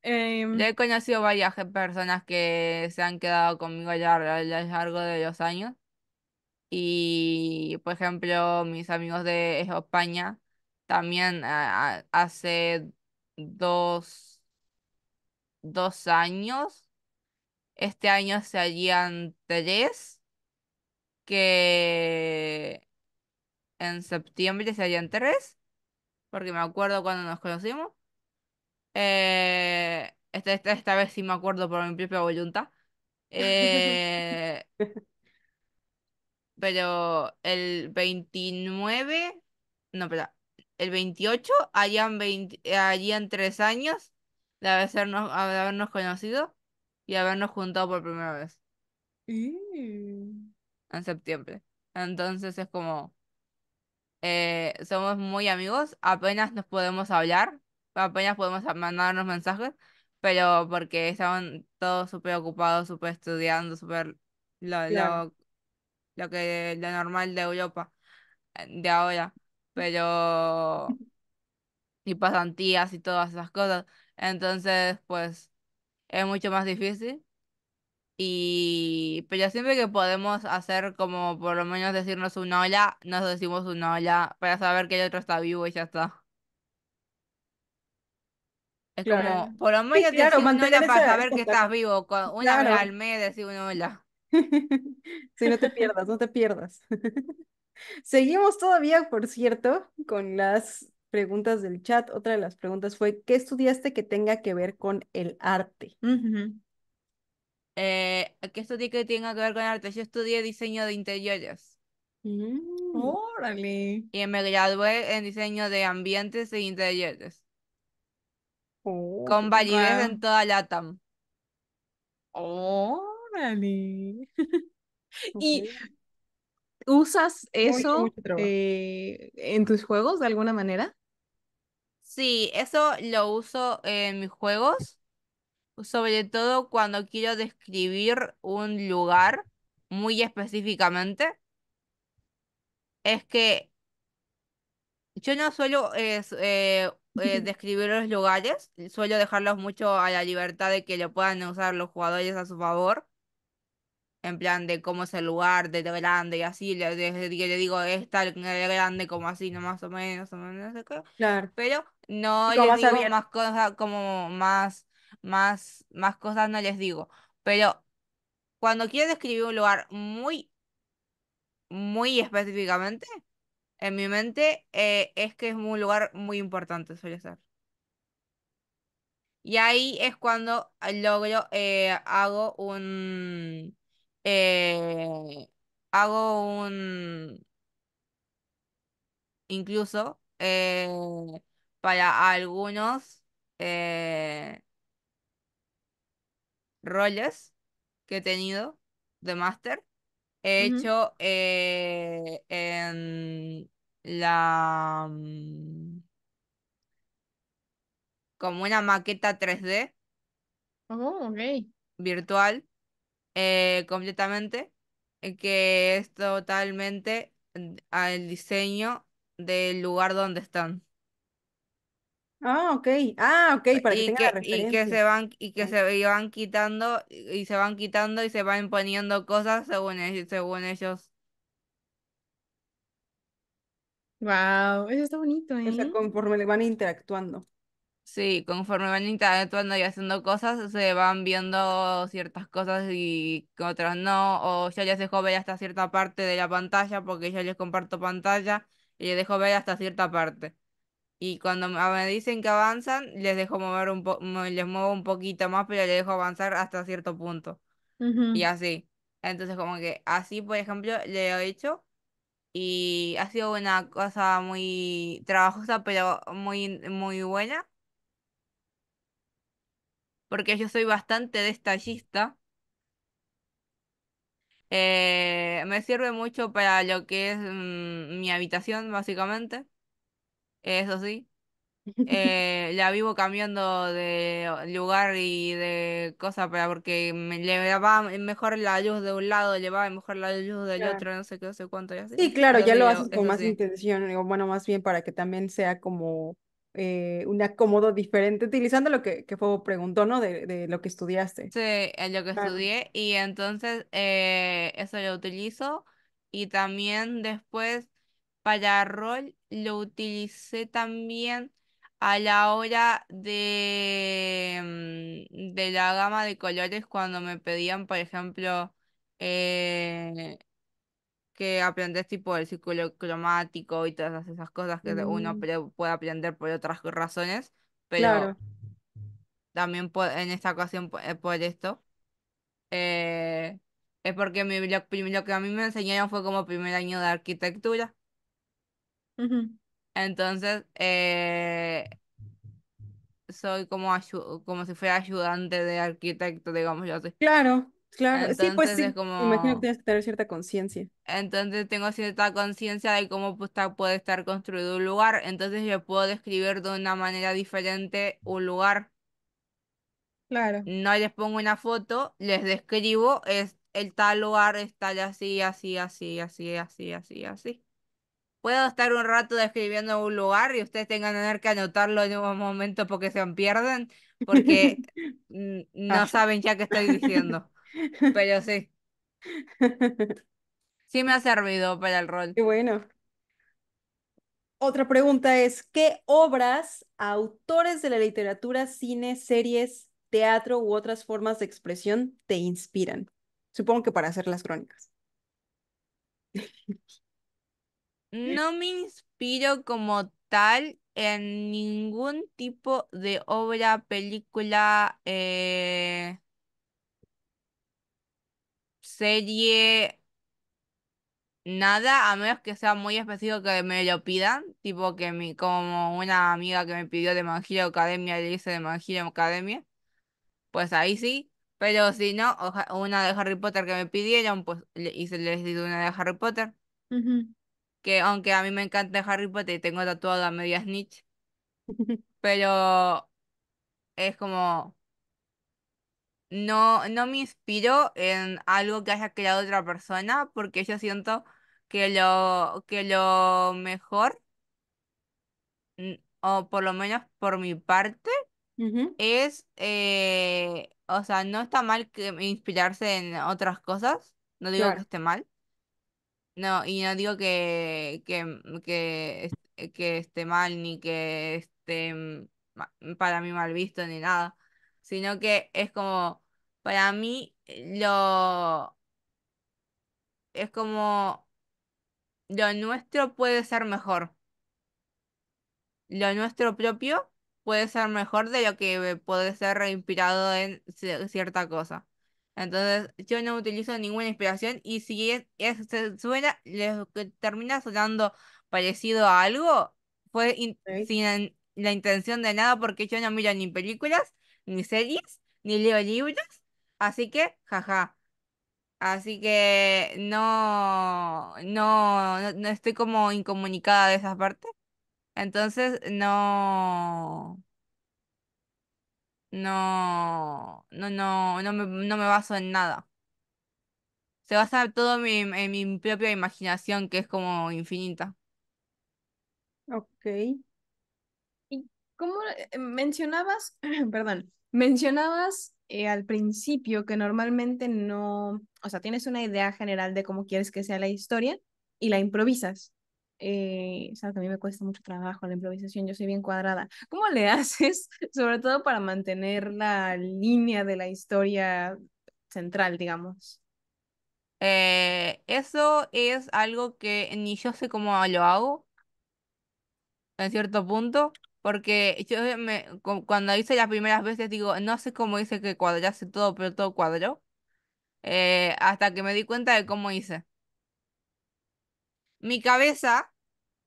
Em, he conocido varias personas que se han quedado conmigo a lo largo de los años. Y, por ejemplo, mis amigos de España también hace dos, dos años. Este año se harían tres, que en septiembre se harían tres, porque me acuerdo cuando nos conocimos. Eh, esta, vez sí me acuerdo por mi propia voluntad. Eh, [LAUGHS] pero el 29, no, espera, el 28, hayan, 20, hayan tres años de habernos, habernos conocido y habernos juntado por primera vez. Mm. En septiembre. Entonces es como, eh, somos muy amigos, apenas nos podemos hablar, apenas podemos mandarnos mensajes, pero porque estaban todos súper ocupados, súper estudiando, súper lo, lo, que, lo normal de Europa eh, de ahora pero... y pasantías y todas esas cosas. Entonces, pues, es mucho más difícil. Y, pero siempre que podemos hacer como por lo menos decirnos un hola, nos decimos un hola para saber que el otro está vivo y ya está. Es como, por lo menos sí, claro, hola para saber que estás vivo. Una vez al mes decir un hola. si [LAUGHS] no te pierdas, no te pierdas. [LAUGHS] Seguimos todavía, por cierto, con las preguntas del chat. Otra de las preguntas fue, ¿qué estudiaste que tenga que ver con el arte? Eh, ¿Qué estudié que tenga que ver con el arte? Yo estudié diseño de interiores. Mm. órale. Y me gradué en diseño de ambientes e interiores. con validez en toda la TAM. Órale. [LAUGHS] Y ¿Usas eso eh, en tus juegos de alguna manera? Sí, eso lo uso en mis juegos, sobre todo cuando quiero describir un lugar muy específicamente. Es que yo no suelo eh, eh, [LAUGHS] describir los lugares, suelo dejarlos mucho a la libertad de que lo puedan usar los jugadores a su favor en plan de cómo es el lugar, de grande y así, le, le, digo es tal eh, grande como así, no más o menos, no sé qué. Claro. Pero no les digo más cosas, como más, más, más cosas no les digo. Pero cuando quiero describir un lugar muy, muy específicamente, en mi mente, eh, es que es un lugar muy importante, suele ser. Y ahí es cuando eh, logro, hago un eh, hago un, incluso eh, para algunos eh, roles que he tenido de máster, he hecho eh, en la, mm, como una maqueta 3D virtual. Eh, completamente, eh, que es totalmente al diseño del lugar donde están. Ah, ok. Ah, ok, que Y que, se van, y que se quitando, y se van quitando y se van imponiendo cosas según, e-, según ellos. Wow, eso está bonito, ¿eh? conforme le van interactuando. Sí, conforme van interactuando y haciendo cosas, se van viendo ciertas cosas y otras no, o yo les dejo ver hasta cierta parte de la pantalla porque yo les comparto pantalla y les dejo ver hasta cierta parte. Y cuando me dicen que avanzan, les dejo mover un po les muevo un poquito más, pero les dejo avanzar hasta cierto punto. Y así. Entonces, como que así, por ejemplo, le he hecho y ha sido una cosa muy trabajosa, pero muy, muy buena porque yo soy bastante detallista. Eh, me sirve mucho para lo que es mm, mi habitación, básicamente. Eso sí. [LAUGHS] Eh, la vivo cambiando de lugar y de cosa porque me llevaba eh, mejor la luz de un lado, le va mejor la luz del otro, no sé qué, no sé cuánto y así. Sí, claro, ya lo haces con más intención, bueno, más bien para que también sea como eh, un acomodo diferente, utilizando lo que, que fue preguntó, ¿no? De, lo que estudiaste. Sí, eh, lo que estudié y entonces eh, eso lo utilizo y también después para rol lo utilicé también a la hora de, mm, de la gama de colores cuando me pedían, por ejemplo, eh, que aprendes tipo el círculo cromático y todas esas cosas que uno mm. puede aprender por otras razones, pero también en esta ocasión por, eh, por esto. Eh, es porque mi, lo, que a mí me enseñaron fue como primer año de arquitectura. Entonces, eh, soy como, como si fuera ayudante de arquitecto, digamos yo así. Claro. Claro, sí, pues como... imagino que tienes que tener cierta conciencia. Entonces tengo cierta conciencia de cómo está, puede estar construido un lugar, entonces yo puedo describir de una manera diferente un lugar. Claro. No les pongo una foto, les describo, es el tal lugar está así, así, así, así, así, así, así. Puedo estar un rato describiendo un lugar y ustedes tengan que anotarlo en un momento porque se pierden, porque [LAUGHS] no ah. saben ya qué estoy diciendo. [LAUGHS] Pero sí. Sí me ha servido para el rol. Qué bueno. Otra pregunta es, ¿qué obras, autores de la literatura, cine, series, teatro u otras formas de expresión te inspiran? Supongo que para hacer las crónicas. No me inspiro como tal en ningún tipo de obra, película, eh, serie, nada, a menos que sea muy específico que me lo pidan, tipo que mi, como una amiga que me pidió de Mangiro Academia, le hice de Mangiro Academia, pues ahí sí. Pero si no, una de Harry Potter que me pidieron, pues hice, les hice una de Harry Potter. Que aunque a mí me encanta Harry Potter y tengo tatuado a media snitch, [LAUGHS] pero es como no, no me inspiro en algo que haya creado otra persona porque yo siento que lo, que mejor, o por lo menos por mi parte, es, eh, o sea, no está mal que inspirarse en otras cosas, no digo que esté mal, no, y no digo que, que, que, esté mal ni que esté para mí mal visto ni nada, sino que es como para mí, eh, lo. Es como. Lo nuestro puede ser mejor. Lo nuestro propio puede ser mejor de lo que eh, puede ser inspirado en cierta cosa. Entonces, yo no utilizo ninguna inspiración y si es, se suena, termina sonando parecido a algo, fue sin la intención de nada porque yo no miro ni películas, ni series, ni leo libros, Así que, jaja. Así que no, no, no, estoy como incomunicada de esa parte. Entonces, no, no, no, no, me, baso en nada. Se basa todo en mi propia imaginación, que es como infinita. Ok. ¿Y cómo eh, mencionabas, [CLEARS THROAT] perdón, mencionabas eh, al principio que normalmente no, o sea, tienes una idea general de cómo quieres que sea la historia y la improvisas. Eh, o sea, que a mí me cuesta mucho trabajo la improvisación, yo soy bien cuadrada. ¿Cómo le [LAUGHS] haces, sobre todo para mantener la línea de la historia central, digamos? Eh, eso es algo que ni yo sé cómo lo hago, en cierto punto. Porque yo me, cuando hice las primeras veces digo, no sé cómo hice que cuadrase todo, pero todo cuadró. Eh, hasta que me di cuenta de cómo hice. Mi cabeza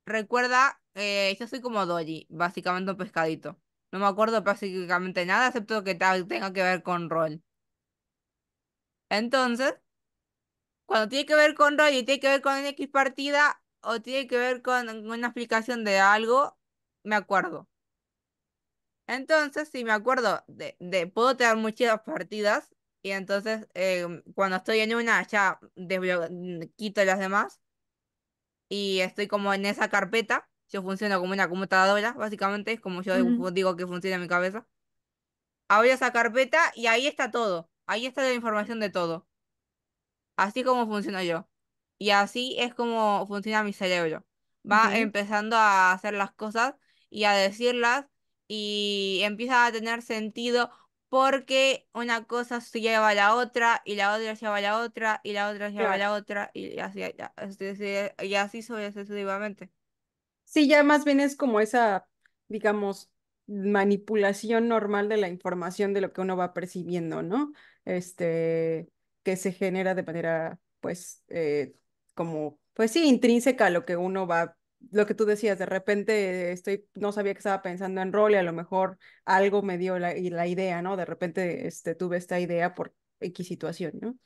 recuerda, eh, yo soy como Dolly, básicamente un pescadito. No me acuerdo prácticamente nada, excepto que tenga que ver con rol. Entonces, cuando tiene que ver con rol y tiene que ver con X partida, o tiene que ver con una explicación de algo, me acuerdo. Entonces, si me acuerdo de, de puedo tener muchas partidas y entonces em, cuando estoy en una ya mm, quito las demás y estoy como en esa carpeta. Yo funciono como una computadora, básicamente, es como yo digo que funciona en mi cabeza. Abro esa carpeta y ahí está todo. Ahí está la información de todo. Así como funciona yo. Y así es como funciona mi cerebro. Va empezando a hacer las cosas y a decirlas y empieza a tener sentido porque una cosa se lleva a la otra y la otra lleva a la otra y la otra lleva a la otra y así, y así sucesivamente. Sí, ya más bien es como esa, digamos, manipulación normal de la información de lo que uno va percibiendo, ¿no? Este, que se genera de manera, pues, eh, como, pues sí, intrínseca a lo que uno va lo que tú decías, de repente estoy, no sabía que estaba pensando en rol y a lo mejor algo me dio la, y la idea, ¿no? De repente este, tuve esta idea por X situación, ¿no?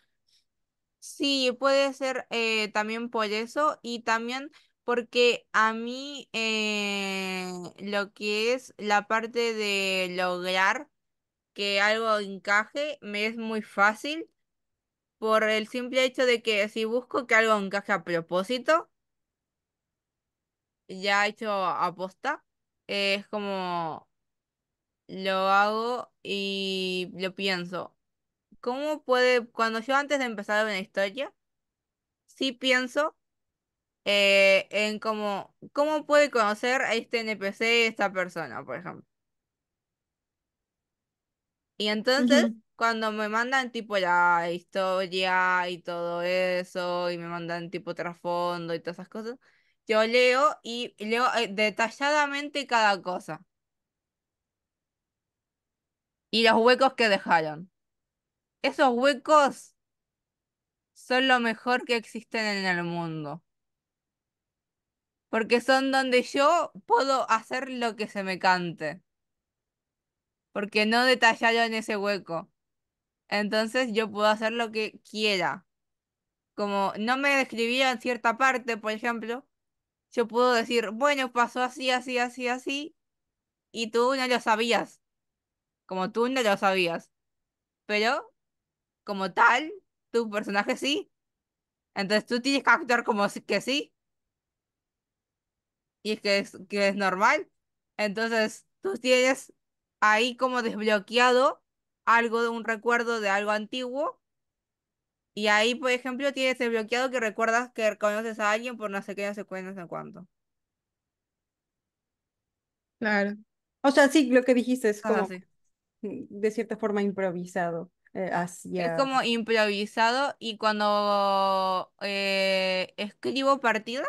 Sí, puede ser eh, también por eso y también porque a mí eh, lo que es la parte de lograr que algo encaje me es muy fácil por el simple hecho de que si busco que algo encaje a propósito, ya hecho aposta. Es como lo hago y lo pienso. ¿Cómo puede, cuando yo antes de empezar una historia, sí pienso eh, en cómo, cómo puede conocer a este NPC, esta persona, por ejemplo. Y entonces, cuando me mandan tipo la historia y todo eso, y me mandan tipo trasfondo y todas esas cosas, yo leo y leo eh, detalladamente cada cosa. Y los huecos que dejaron. Esos huecos son lo mejor que existen en el mundo. Porque son donde yo puedo hacer lo que se me cante. Porque no detallaron ese hueco. Entonces yo puedo hacer lo que quiera. Como no me describieron cierta parte, por ejemplo, yo puedo decir, bueno, pasó así, así, así, así, y tú no lo sabías, como tú no lo sabías, pero como tal, tu personaje sí, entonces tú tienes que actuar como que sí, y es que es, que es normal, entonces tú tienes ahí como desbloqueado algo de un recuerdo de algo antiguo y ahí, por ejemplo, tienes el bloqueado que recuerdas que conoces a alguien por no sé qué, no sé cuándo, no sé cuánto. Claro. O sea, sí, lo que dijiste es ah, como de cierta forma improvisado eh, Es como improvisado y cuando eh, escribo partida,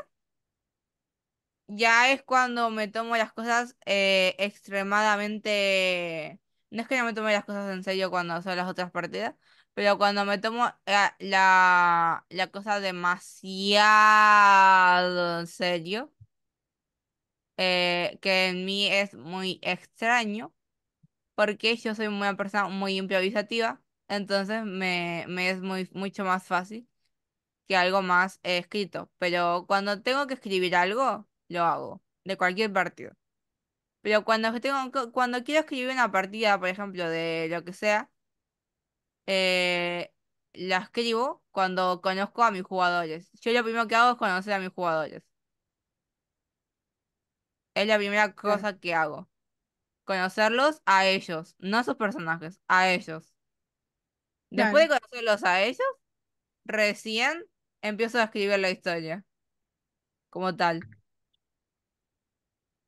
ya es cuando me tomo las cosas eh, extremadamente... No es que no me tome las cosas en serio cuando son las otras partidas, pero cuando me tomo ah, la, cosa demasiado en serio, eh, que en mí es muy extraño, porque yo soy una persona muy improvisativa, entonces me, es muy, mucho más fácil que algo más escrito. Pero cuando tengo que escribir algo, lo hago, de cualquier partido. Pero cuando, tengo, cuando quiero escribir una partida, por ejemplo, de lo que sea, eh, la escribo cuando conozco a mis jugadores. Yo lo primero que hago es conocer a mis jugadores. Es la primera cosa que hago. Conocerlos a ellos, no a sus personajes, a ellos. Después de conocerlos a ellos, recién empiezo a escribir la historia. Como tal.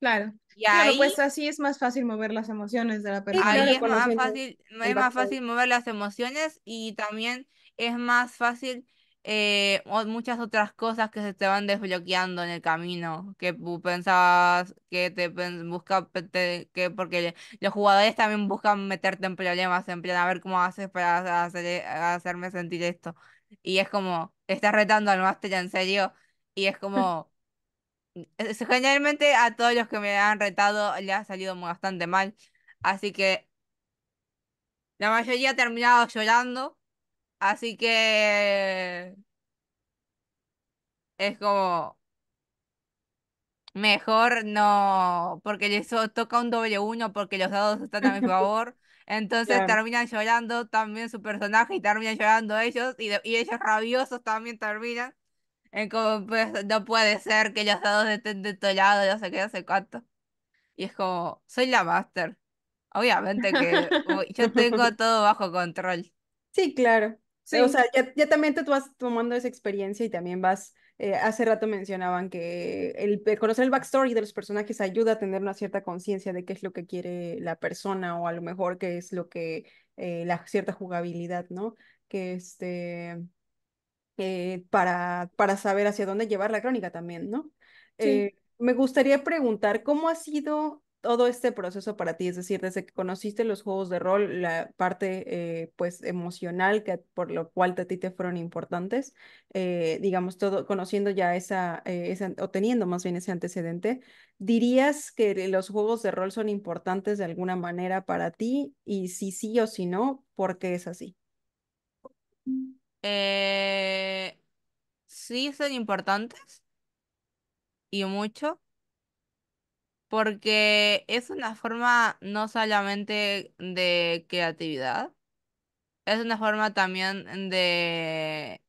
Claro. Y pues así es más fácil mover las emociones de la persona. Ahí es más fácil, es más fácil mover las emociones y también es más fácil eh, muchas otras cosas que se te van desbloqueando en el camino, que pensabas que te busca, que porque los jugadores también buscan meterte en problemas, en plan a ver cómo haces para hacerme sentir esto. Y es como, estás retando al máster en serio, y es [LAUGHS] como... Generalmente a todos los que me han retado le ha salido bastante mal. Así que la mayoría ha terminado llorando. Así que es como mejor no, porque les toca un doble uno porque los dados están a mi [LAUGHS] favor. Entonces terminan llorando también su personaje y terminan llorando ellos y, y ellos rabiosos también terminan. Es como, pues, no puede ser que los dados estén de tu este lado, no sé qué, no sé cuánto. Y es como, soy la master. Obviamente que [LAUGHS] yo tengo todo bajo control. Sí, claro. O sea, ya, ya, también te vas tomando esa experiencia y también vas, eh, hace rato mencionaban que el, conocer el backstory de los personajes ayuda a tener una cierta conciencia de qué es lo que quiere la persona o a lo mejor qué es lo que, eh, la cierta jugabilidad, ¿no? Que este, eh, para, para saber hacia dónde llevar la crónica también, ¿no? Eh, me gustaría preguntar cómo ha sido todo este proceso para ti, es decir, desde que conociste los juegos de rol, la parte eh, pues emocional que por lo cual a ti te fueron importantes, digamos todo conociendo ya esa, esa, o teniendo más bien ese antecedente, dirías que los juegos de rol son importantes de alguna manera para ti y si sí o si no, ¿por qué es así? Mm. Eh, sí son importantes y mucho, porque es una forma no solamente de creatividad, es una forma también de,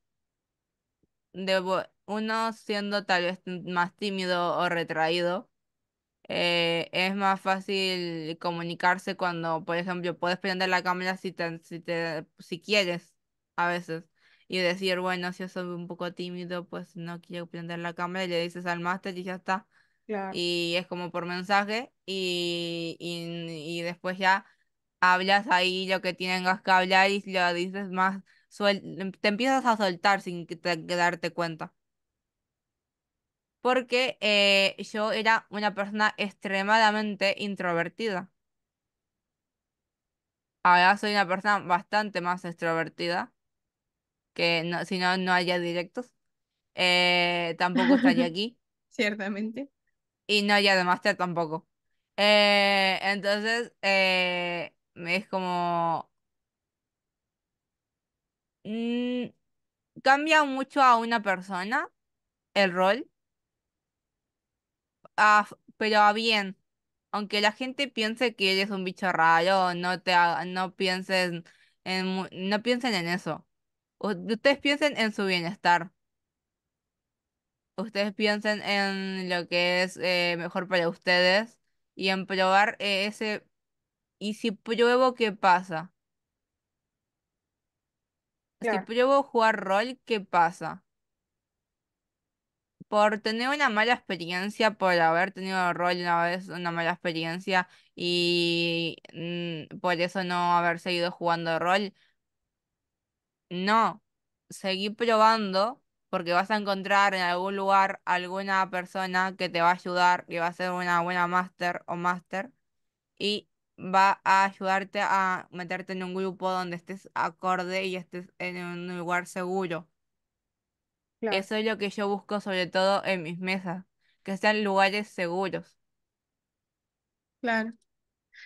de uno siendo tal vez más tímido o retraído. Eh, es más fácil comunicarse cuando, por ejemplo, puedes prender la cámara si si te, si quieres, a veces y decir, bueno, si yo soy un poco tímido, pues no quiero prender la cámara y le dices al máster y ya está. Y es como por mensaje y, después ya hablas ahí lo que tengas que hablar y lo dices más, te empiezas a soltar sin que te, darte cuenta. Porque eh, yo era una persona extremadamente introvertida. Ahora soy una persona bastante más extrovertida que no, si no, no haya directos. Eh, tampoco estaría [LAUGHS] aquí. Ciertamente. Y no haya de máster tampoco. Eh, entonces, eh, es como... Mm, cambia mucho a una persona el rol, pero a bien. Aunque la gente piense que eres un bicho raro, no, te, no, pienses en, no piensen en eso. Ustedes piensen en su bienestar. Ustedes piensen en lo que es eh, mejor para ustedes y en probar eh, ese... ¿Y si pruebo qué pasa? Si pruebo jugar rol, ¿qué pasa? Por tener una mala experiencia, por haber tenido rol una vez, una mala experiencia y mm, por eso no haber seguido jugando rol, no, seguí probando porque vas a encontrar en algún lugar alguna persona que te va a ayudar y va a ser una buena máster o máster y va a ayudarte a meterte en un grupo donde estés acorde y estés en un lugar seguro. Eso es lo que yo busco sobre todo en mis mesas, que sean lugares seguros. Claro.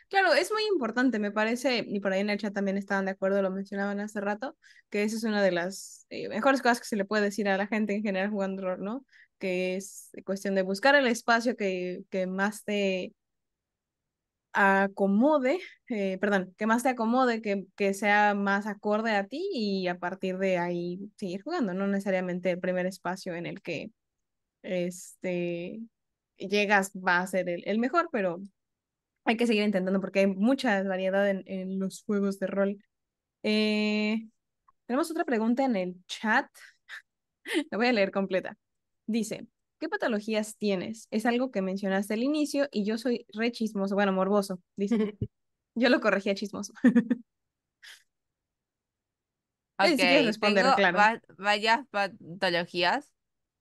Claro, es muy importante, me parece, y por ahí en el chat también estaban de acuerdo, lo mencionaban hace rato, que esa es una de las eh, mejores cosas que se le puede decir a la gente en general jugando rol, ¿no? Que es cuestión de buscar el espacio que, que más te acomode, eh, perdón, que más te acomode, que, que sea más acorde a ti y a partir de ahí seguir jugando, no necesariamente el primer espacio en el que este, llegas va a ser el mejor, pero hay que seguir intentando porque hay mucha variedad en, los juegos de rol. Eh, tenemos otra pregunta en el chat. [LAUGHS] La voy a leer completa. Dice, ¿qué patologías tienes? Es algo que mencionaste al inicio y yo soy re chismoso, bueno, morboso, dice. [LAUGHS] yo lo corregí chismoso. [LAUGHS] ok, responder, tengo varias patologías,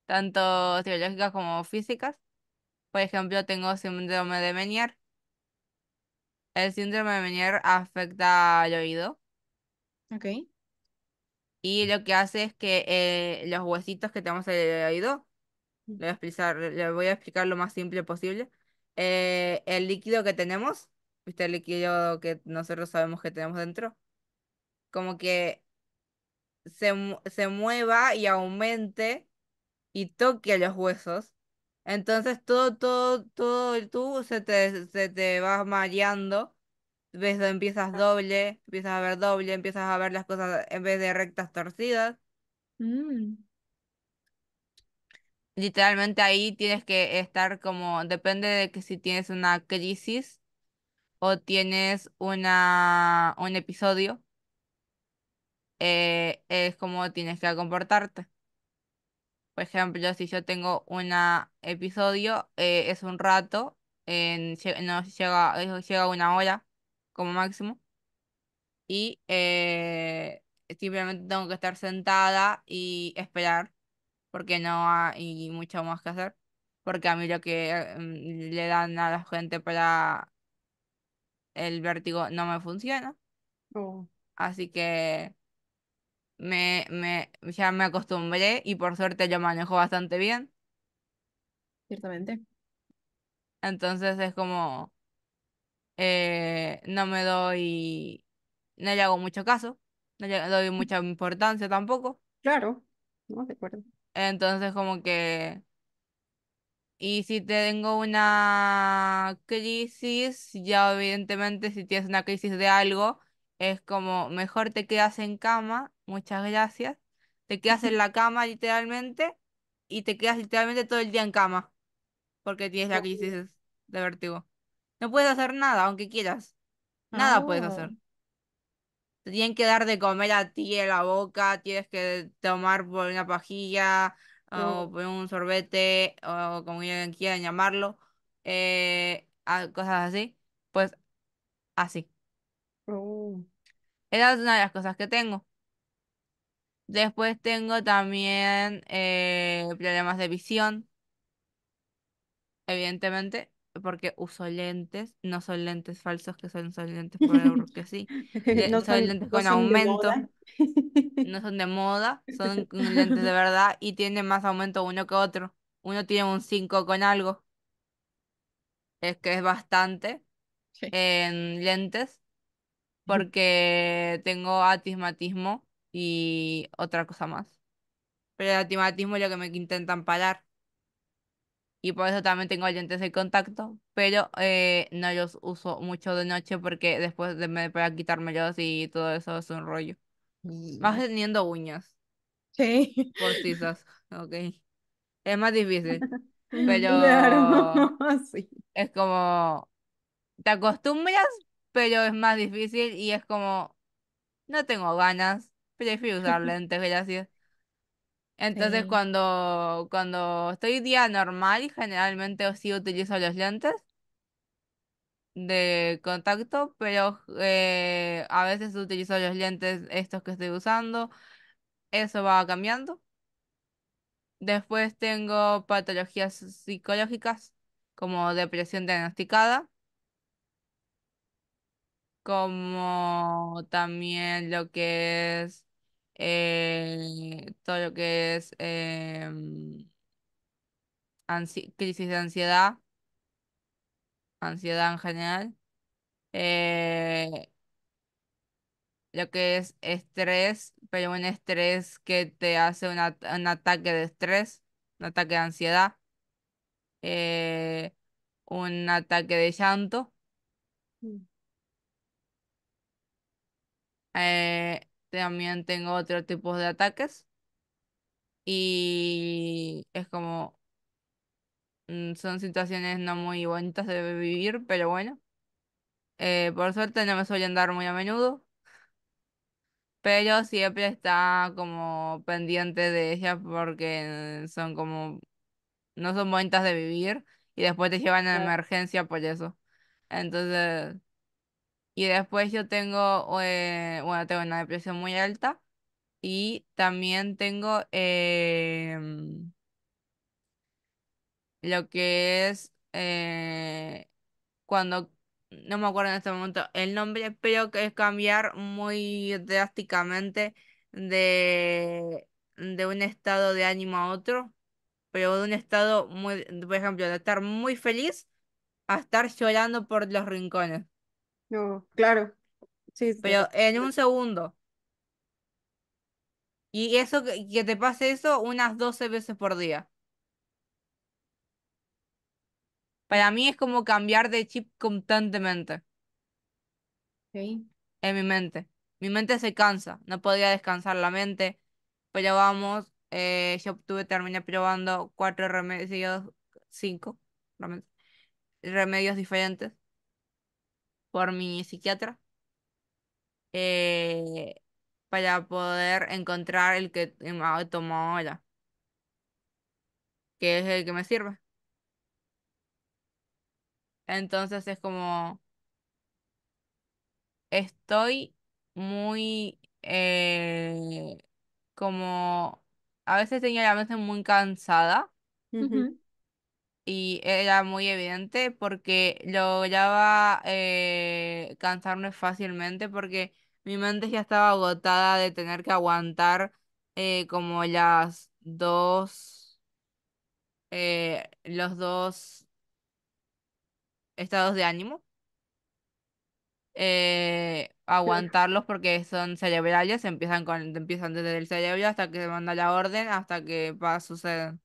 tanto teológicas como físicas. Por ejemplo, tengo síndrome de Menier, el síndrome de Menier afecta al oído. Ok. Y lo que hace es que eh, los huesitos que tenemos en el oído, mm. le voy a explicar, le voy a explicar lo más simple posible. Eh, el líquido que tenemos, ¿viste el líquido que nosotros sabemos que tenemos dentro? Como que se, se mueva y aumente y toque los huesos entonces todo, todo, todo el se te, se te va mareando. Ves, empiezas doble, empiezas a ver doble, empiezas a ver las cosas en vez de rectas torcidas. Mm. Literalmente ahí tienes que estar como, depende de que si tienes una crisis o tienes una, un episodio, eh, es como tienes que comportarte. Por ejemplo, si yo tengo un episodio, eh, es un rato, no, llega, llega una hora como máximo. Y eh, simplemente tengo que estar sentada y esperar, porque no hay mucho más que hacer. Porque a mí lo que eh, mm, le dan a la gente para el vértigo no me funciona. Oh. Así que me, me, ya me acostumbré y por suerte yo manejo bastante bien. Ciertamente. Entonces es como, eh, no me doy, no le hago mucho caso, no le doy mm. mucha importancia tampoco. Claro, no, de acuerdo. Entonces como que, y si tengo una crisis, ya evidentemente si tienes una crisis de algo, es como, mejor te quedas en cama, muchas gracias. Te quedas en la cama literalmente y te quedas literalmente todo el día en cama porque tienes la crisis de vértigo. No puedes hacer nada, aunque quieras. Nada puedes ah. hacer. Te tienen que dar de comer a ti en la boca, tienes que tomar por una pajilla o por un sorbete o como quieran llamarlo, eh, cosas así. Pues así. Oh. Esa es una de las cosas que tengo. Después tengo también eh, problemas de visión, evidentemente, porque uso lentes. No son lentes falsos, que son, lentes por que sí. [LAUGHS] son lentes con aumento, no son de moda, son [LAUGHS] lentes de verdad y tienen más aumento uno que otro. Uno tiene un 5 con algo, es que es bastante en lentes porque tengo atismatismo y otra cosa más. Pero el atismatismo es lo que me intentan parar. Y por eso también tengo lentes de contacto, pero eh, no los uso mucho de noche porque después de me para los y todo eso es un rollo. Vas mm. teniendo uñas. Sí. Cortizas, ok. Es más difícil. [LAUGHS] Pero claro, [LAUGHS] sí. es como, te acostumbras, pero es más difícil y es como, no tengo ganas, prefiero usar [LAUGHS] lentes, gracias. Entonces cuando, cuando estoy día normal, generalmente sí utilizo los lentes de contacto, pero eh, a veces utilizo los lentes estos que estoy usando, eso va cambiando. Después tengo patologías psicológicas como depresión diagnosticada como también lo que es eh, todo lo que es em, crisis de ansiedad, ansiedad en general, eh, lo que es estrés, pero un estrés que te hace un, ataque de estrés, un ataque de ansiedad, eh, un ataque de llanto. Mm. Eh, también tengo otro tipo de ataques. Y es como... Mm, son situaciones no muy bonitas de vivir, pero bueno. Eh, por suerte no me suelen dar muy a menudo. Pero siempre está como pendiente de ellas porque son como... No son bonitas de vivir y después te llevan a emergencia por eso. Entonces, y después yo tengo, eh, bueno, tengo una depresión muy alta y también tengo em, lo que es eh, cuando, no me acuerdo en este momento el nombre, pero que es cambiar muy drásticamente de, de un estado de ánimo a otro, pero de un estado muy, por ejemplo, de estar muy feliz a estar llorando por los rincones. No, claro. Sí, pero en un segundo. Y eso que te pase eso unas 12 veces por día. Para mí es como cambiar de chip constantemente sí en mi mente. Mi mente se cansa, no podía descansar la mente, pero vamos, eh, yo obtuve, terminé probando cuatro remedios, cinco remedios diferentes por mi psiquiatra eh, para poder encontrar el que me ha tomado ahora, que es el que me sirve. Entonces es como, estoy muy, eh, como, a veces tenía a veces muy cansada y era muy evidente porque lograba eh, cansarme fácilmente porque mi mente ya estaba agotada de tener que aguantar eh, como las dos, eh, los dos estados de ánimo. Eh, aguantarlos porque son cerebrales, empiezan con, empiezan desde el cerebro hasta que se manda la orden, hasta que va, a suceder.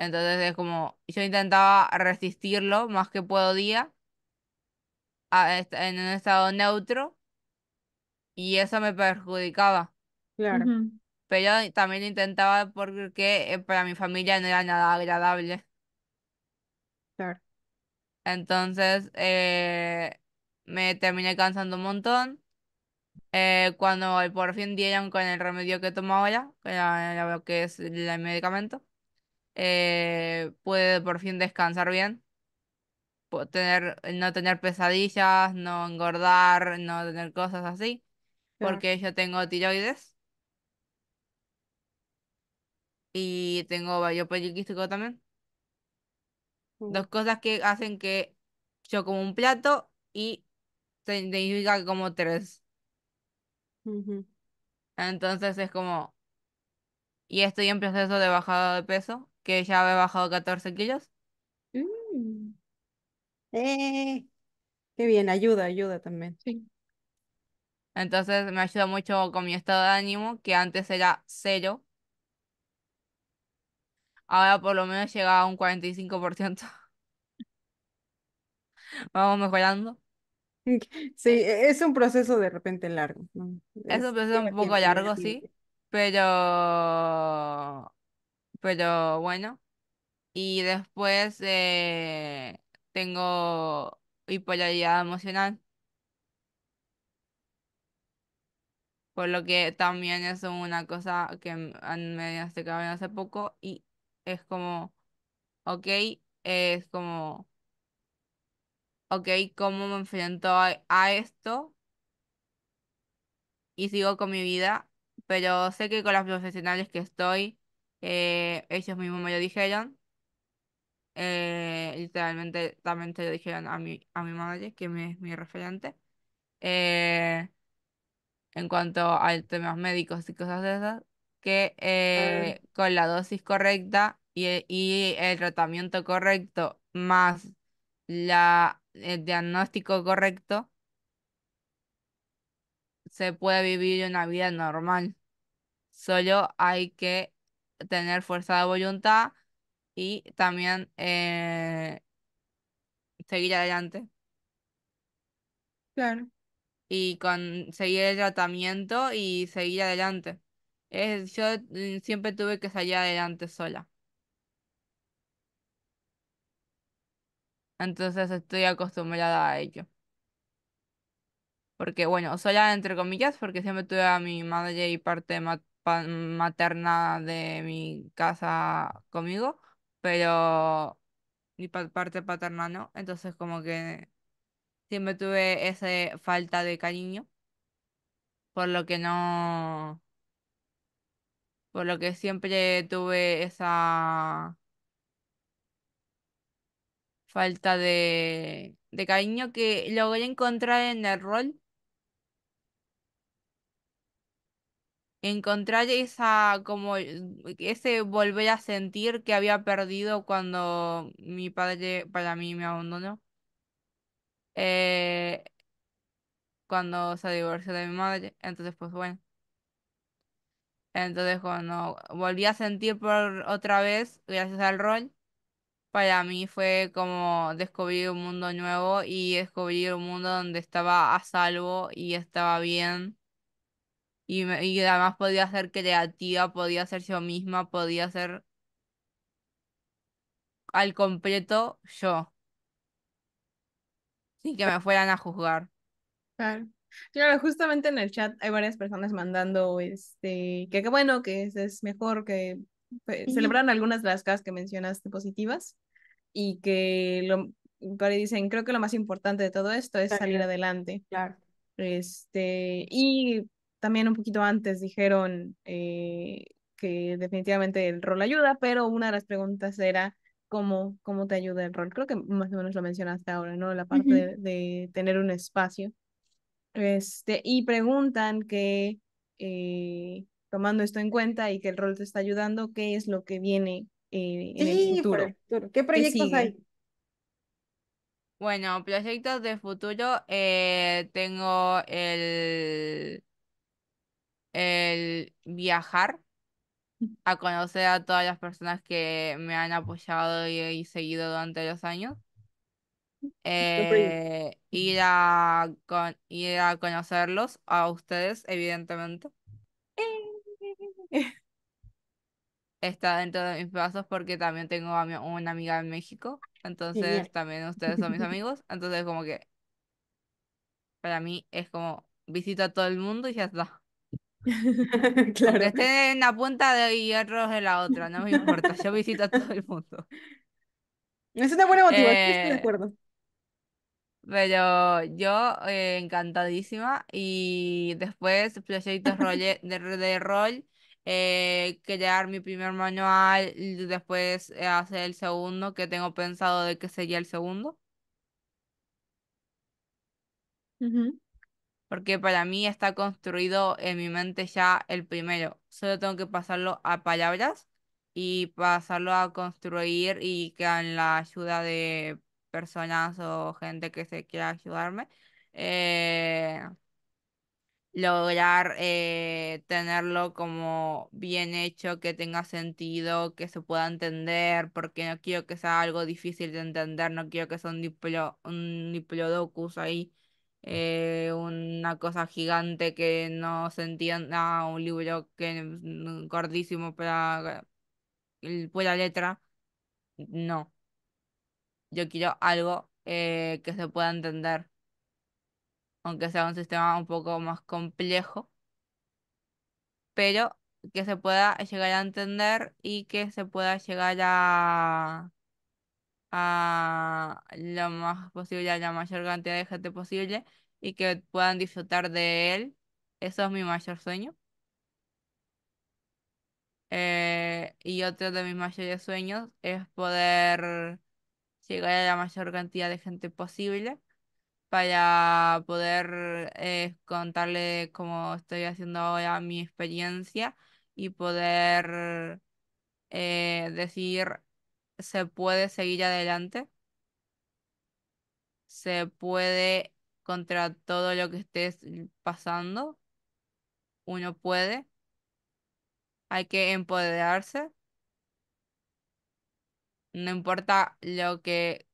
Entonces es como, yo intentaba resistirlo más que podía a, en un estado neutro y eso me perjudicaba. Claro. Pero yo también intentaba porque eh, para mi familia no era nada agradable. Claro. Entonces eh, me terminé cansando un montón. Eh, cuando por fin dieron con el remedio que tomo ahora, que, que es el medicamento, eh, puede por fin descansar bien, tener, eh, no tener pesadillas, no engordar, no tener cosas así, porque yo tengo tiroides y tengo biopelicístico poliquístico también. Mm. Dos cosas que hacen que yo como un plato y se identifica como tres. Entonces es como, y estoy en proceso de bajada de peso, que ya había bajado 14 kilos. Mm. Eh, qué bien, ayuda, ayuda también. Sí. Entonces me ayuda mucho con mi estado de ánimo, que antes era cero. Ahora por lo menos llega a un 45%. [LAUGHS] Vamos mejorando. [LAUGHS] Sí, e-, es un proceso de repente largo, Es un proceso un poco largo, sí. pero pero bueno. Y después eh, tengo bipolaridad emocional, por lo que también es una cosa que me diagnosticaron hace poco y es como, ok, es como, ok, ¿cómo me enfrento a, a esto? Y sigo con mi vida, pero sé que con las profesionales que estoy ellos mismos me lo dijeron. Eh, literalmente también te lo dijeron a mi, a mi madre que es mi referente. Eh, en cuanto a temas médicos y cosas de esas, que eh, con la dosis correcta y, el tratamiento correcto más la, el diagnóstico correcto, se puede vivir una vida normal. Solo hay que tener fuerza de voluntad y también eh, seguir adelante. Claro. Y con seguir el tratamiento y seguir adelante. Es, yo mm, siempre tuve que salir adelante sola. Entonces estoy acostumbrada a ello. Porque bueno, sola entre comillas, porque siempre tuve a mi madre y parte de, materna de mi casa conmigo, pero mi parte paterna no. Entonces como que siempre tuve esa falta de cariño, por lo que no, por lo que siempre tuve esa falta de, de cariño que logré encontrar en el rol encontrar esa, como, eh, ese volver a sentir que había perdido cuando mi padre para mí me abandonó. Eh, cuando se divorció de mi madre, entonces pues bueno. Entonces cuando volví a sentir por otra vez, gracias al rol, para mí fue como descubrir un mundo nuevo y descubrir un mundo donde estaba a salvo y estaba bien y, además podía ser creativa, podía ser yo misma, podía ser al completo yo. Sin que me fueran a juzgar. Claro. Claro, justamente en el chat hay varias personas mandando este que, qué bueno, que es, mejor que eh, celebran algunas de las cosas que mencionaste positivas y que lo dicen, creo que lo más importante de todo esto es salir adelante. Claro. Este, y también un poquito antes dijeron eh, que definitivamente el rol ayuda, pero una de las preguntas era cómo, cómo te ayuda el rol. Creo que más o menos lo mencionaste ahora, ¿no? La parte de, tener un espacio. Este, y preguntan que, eh, tomando esto en cuenta y que el rol te está ayudando, ¿qué es lo que viene eh, en el futuro? ¿Qué proyectos hay? Bueno, proyectos de futuro, tengo el el viajar a conocer a todas las personas que me han apoyado y, seguido durante los años. Eh, ir, a ir a conocerlos, a ustedes, evidentemente. Eh. Está dentro de mis pasos porque también tengo una amiga en México, entonces también ustedes son mis [LAUGHS] amigos, entonces como que para mí es como visito a todo el mundo y ya está. [LAUGHS] claro. esté en la punta de hierros en la otra, no me importa, yo visito a todo el mundo. Es una buena motivación, estoy de eh, acuerdo. Pero yo eh, encantadísima y después proyectos [LAUGHS] de, de rol, eh, crear mi primer manual, y después eh, hacer el segundo, que tengo pensado de que sería el segundo porque para mí está construido en mi mente ya el primero. Solo tengo que pasarlo a palabras y pasarlo a construir y que la ayuda de personas o gente que se quiera ayudarme, eh, lograr eh, tenerlo como bien hecho, que tenga sentido, que se pueda entender, porque no quiero que sea algo difícil de entender, no quiero que sea un diplodocus ahí eh, una cosa gigante que no se entienda, ah, un libro que gordísimo para pura letra. No. Yo quiero algo eh, que se pueda entender, aunque sea un sistema un poco más complejo, pero que se pueda llegar a entender y que se pueda llegar a a lo más posible, a la mayor cantidad de gente posible y que puedan disfrutar de él. Eso es mi mayor sueño. Eh, y otro de mis mayores sueños es poder llegar a la mayor cantidad de gente posible para poder eh, contarle cómo estoy haciendo ahora mi experiencia y poder eh, decir se puede seguir adelante, se puede contra todo lo que estés pasando, uno puede, hay que empoderarse, no importa lo que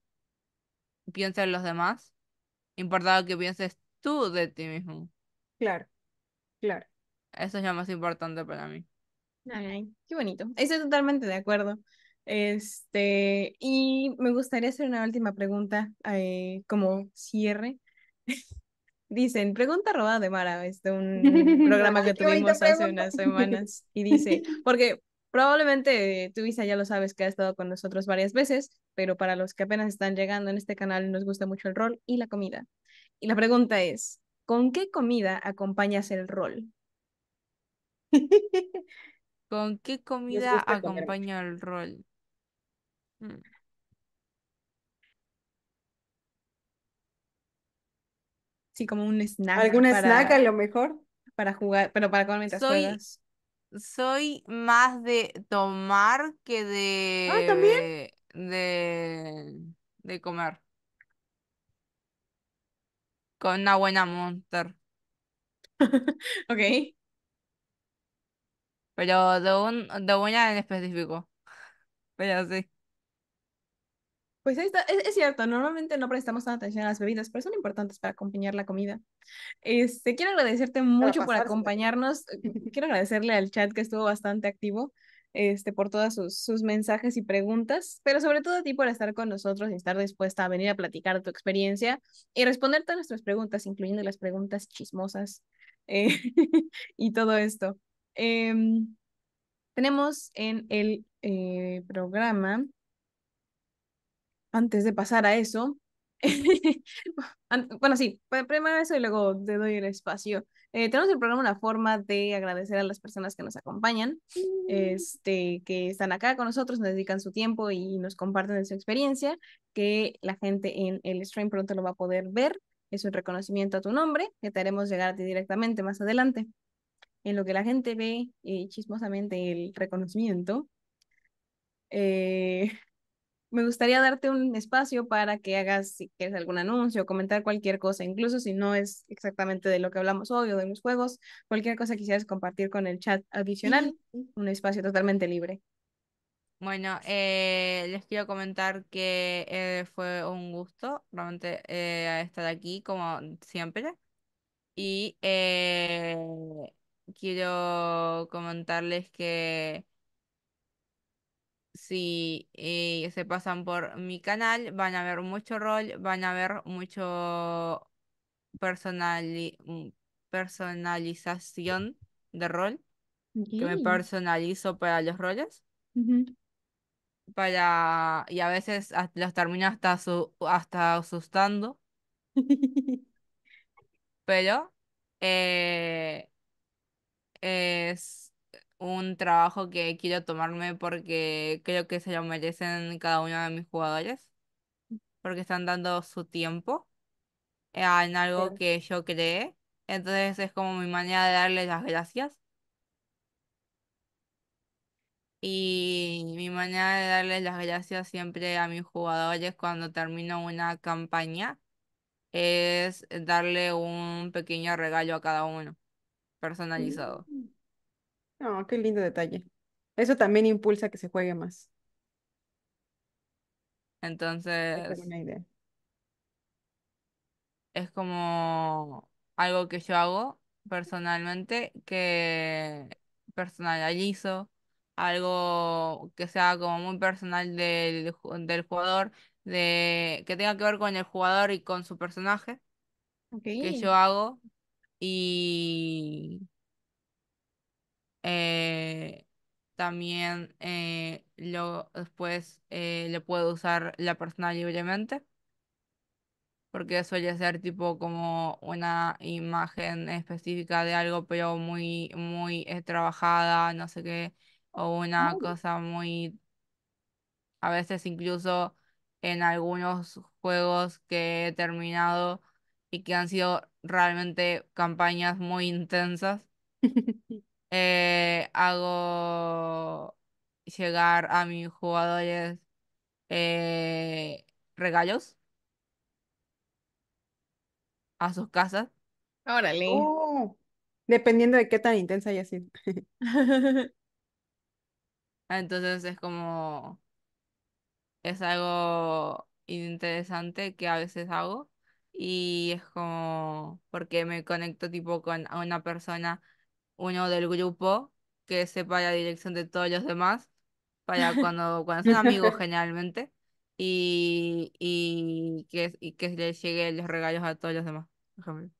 piensen los demás, importa lo que pienses tú de ti mismo. Claro, claro. Eso es lo más importante para mí. qué bonito. Estoy totalmente de acuerdo. Este, y me gustaría hacer una última pregunta eh, como cierre. [LAUGHS] Dicen, pregunta robada de Mara, este, un [LAUGHS] programa ah, que tuvimos hace unas [LAUGHS] semanas. Y dice, porque probablemente tú, Isa, ya lo sabes que ha estado con nosotros varias veces, pero para los que apenas están llegando en este canal nos gusta mucho el rol y la comida. Y la pregunta es, ¿con qué comida acompañas el rol? ¿Con qué comida acompaña el rol? Mm. Sí, como un snack. ¿Algún snack a lo mejor? Para jugar, pero para comer mientras soy, Soy más de tomar que ah, de. De, de comer. Con una buena Monster. [LAUGHS] ok. Pero de, un, de una en específico. Pero sí. Pues está, es, cierto, normalmente no prestamos tanta atención a las bebidas, pero son importantes para acompañar la comida. Este, quiero agradecerte mucho por acompañarnos, [LAUGHS] quiero agradecerle al chat que estuvo bastante activo, este, por todos sus, mensajes y preguntas, pero sobre todo a ti por estar con nosotros y estar dispuesta a venir a platicar tu experiencia y responder todas nuestras preguntas, incluyendo las preguntas chismosas eh, [LAUGHS] y todo esto. Em, tenemos en el eh, programa antes de pasar a eso, [LAUGHS] bueno, sí, primero eso y luego te doy el espacio. Eh, tenemos el programa una forma de agradecer a las personas que nos acompañan, mm. este, que están acá con nosotros, nos dedican su tiempo y nos comparten su experiencia, que la gente en el stream pronto lo va a poder ver. Es un reconocimiento a tu nombre que te haremos llegar a ti directamente más adelante. En lo que la gente ve eh, chismosamente el reconocimiento, eh, me gustaría darte un espacio para que hagas, si quieres, algún anuncio, comentar cualquier cosa, incluso si no es exactamente de lo que hablamos hoy o de los juegos, cualquier cosa quisieras compartir con el chat adicional, un espacio totalmente libre. Bueno, eh, les quiero comentar que eh, fue un gusto realmente eh, estar aquí como siempre. Y quiero comentarles que si eh, se pasan por mi canal, van a ver mucho rol, van a ver mucho mm, personalización de rol, que me personalizo para los roles. Para, y a veces los termino hasta, su, hasta asustando. [LAUGHS] Pero eh, es un trabajo que quiero tomarme porque creo que se lo merecen cada uno de mis jugadores, porque están dando su tiempo eh, en algo que yo creé. Entonces es como mi manera de darles las gracias. Y mi manera de darles las gracias siempre a mis jugadores cuando termino una campaña es darle un pequeño regalo a cada uno, mm. personalizado. No, qué lindo detalle. Eso también impulsa que se juegue más. Entonces, es como algo que yo hago personalmente, que personalizo, algo que sea como muy personal del, jugador, de, que tenga que ver con el jugador y con su personaje, que yo hago. Y eh, también eh, después eh, le puedo usar la persona libremente, porque suele ser tipo como una imagen específica de algo, pero muy, muy trabajada, no sé qué, o una oh. cosa muy, a veces incluso en algunos juegos que he terminado y que han sido realmente campañas muy intensas. [LAUGHS] Eh, hago llegar a mis jugadores eh, regalos a sus casas. Oh, dependiendo de qué tan intensa haya sido. [LAUGHS] [LAUGHS] Entonces es como, es algo interesante que a veces hago y es como porque me conecto tipo con una persona uno del grupo que sepa la dirección de todos los demás, para cuando, [LAUGHS] cuando son amigos generalmente, y, y, que, y que les llegue los regalos a todos los demás, por ejemplo.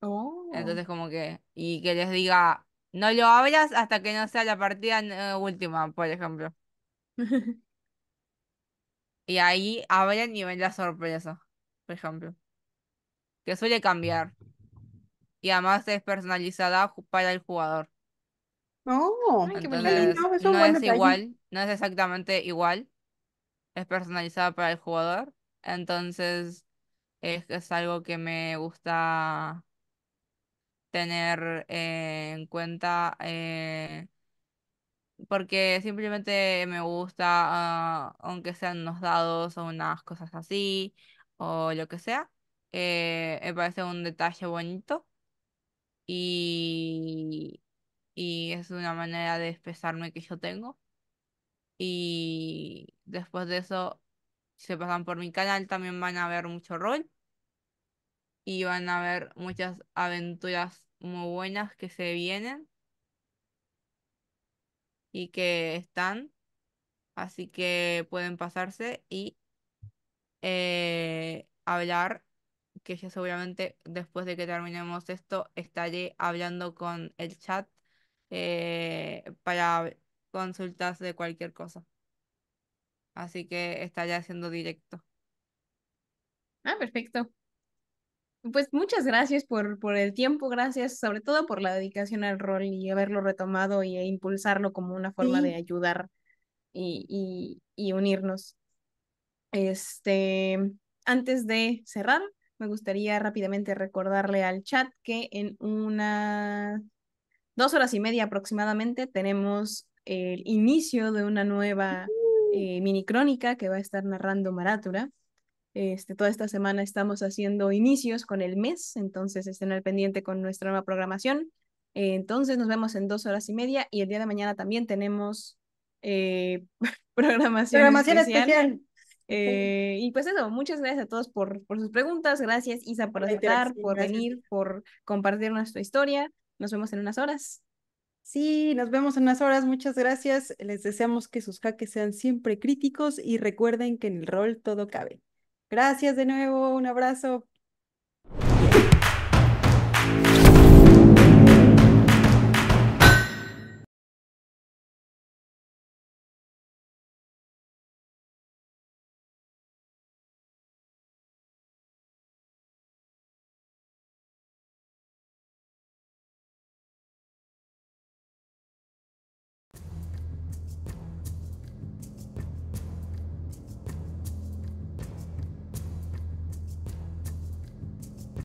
Oh. Entonces como que, y que les diga, no lo hablas hasta que no sea la partida eh, última, por ejemplo. [LAUGHS] y ahí abren y ven la sorpresa, por ejemplo. Que suele cambiar y además es personalizada para el jugador. Oh, no, es, igual, no es exactamente igual. Es personalizada para el jugador. Entonces, es, algo que me gusta tener eh, en cuenta. Eh, porque simplemente me gusta, ah, aunque sean unos dados o unas cosas así, o lo que sea, eh, me parece un detalle bonito y, y es una manera de expresarme que yo tengo. Y después de eso, se pasan por mi canal, también van a ver mucho rol y van a ver muchas aventuras muy buenas que se vienen y que están. Así que pueden pasarse y eh, hablar que ya seguramente después de que terminemos esto estaré hablando con el chat eh, para consultas de cualquier cosa. Así que estaré haciendo directo. Ah, perfecto. Pues muchas gracias por, por el tiempo, gracias sobre todo por la dedicación al rol y haberlo retomado y e impulsarlo como una forma de ayudar y, y unirnos. Este, antes de cerrar, me gustaría rápidamente recordarle al chat que en unas dos horas y media aproximadamente tenemos el inicio de una nueva minicrónica eh, mini crónica que va a estar narrando Marátula. Este, toda esta semana estamos haciendo inicios con el mes, entonces estén al pendiente con nuestra nueva programación. entonces nos vemos en dos horas y media y el día de mañana también tenemos eh, [LAUGHS] programación, especial. Eh, y pues eso, muchas gracias a todos por, por sus preguntas. Gracias, Isa, por aceptar, por venir, por compartir nuestra historia. Nos vemos en unas horas. Sí, nos vemos en unas horas. Muchas gracias. Les deseamos que sus jaques sean siempre críticos y recuerden que en el rol todo cabe. Gracias de nuevo. Un abrazo.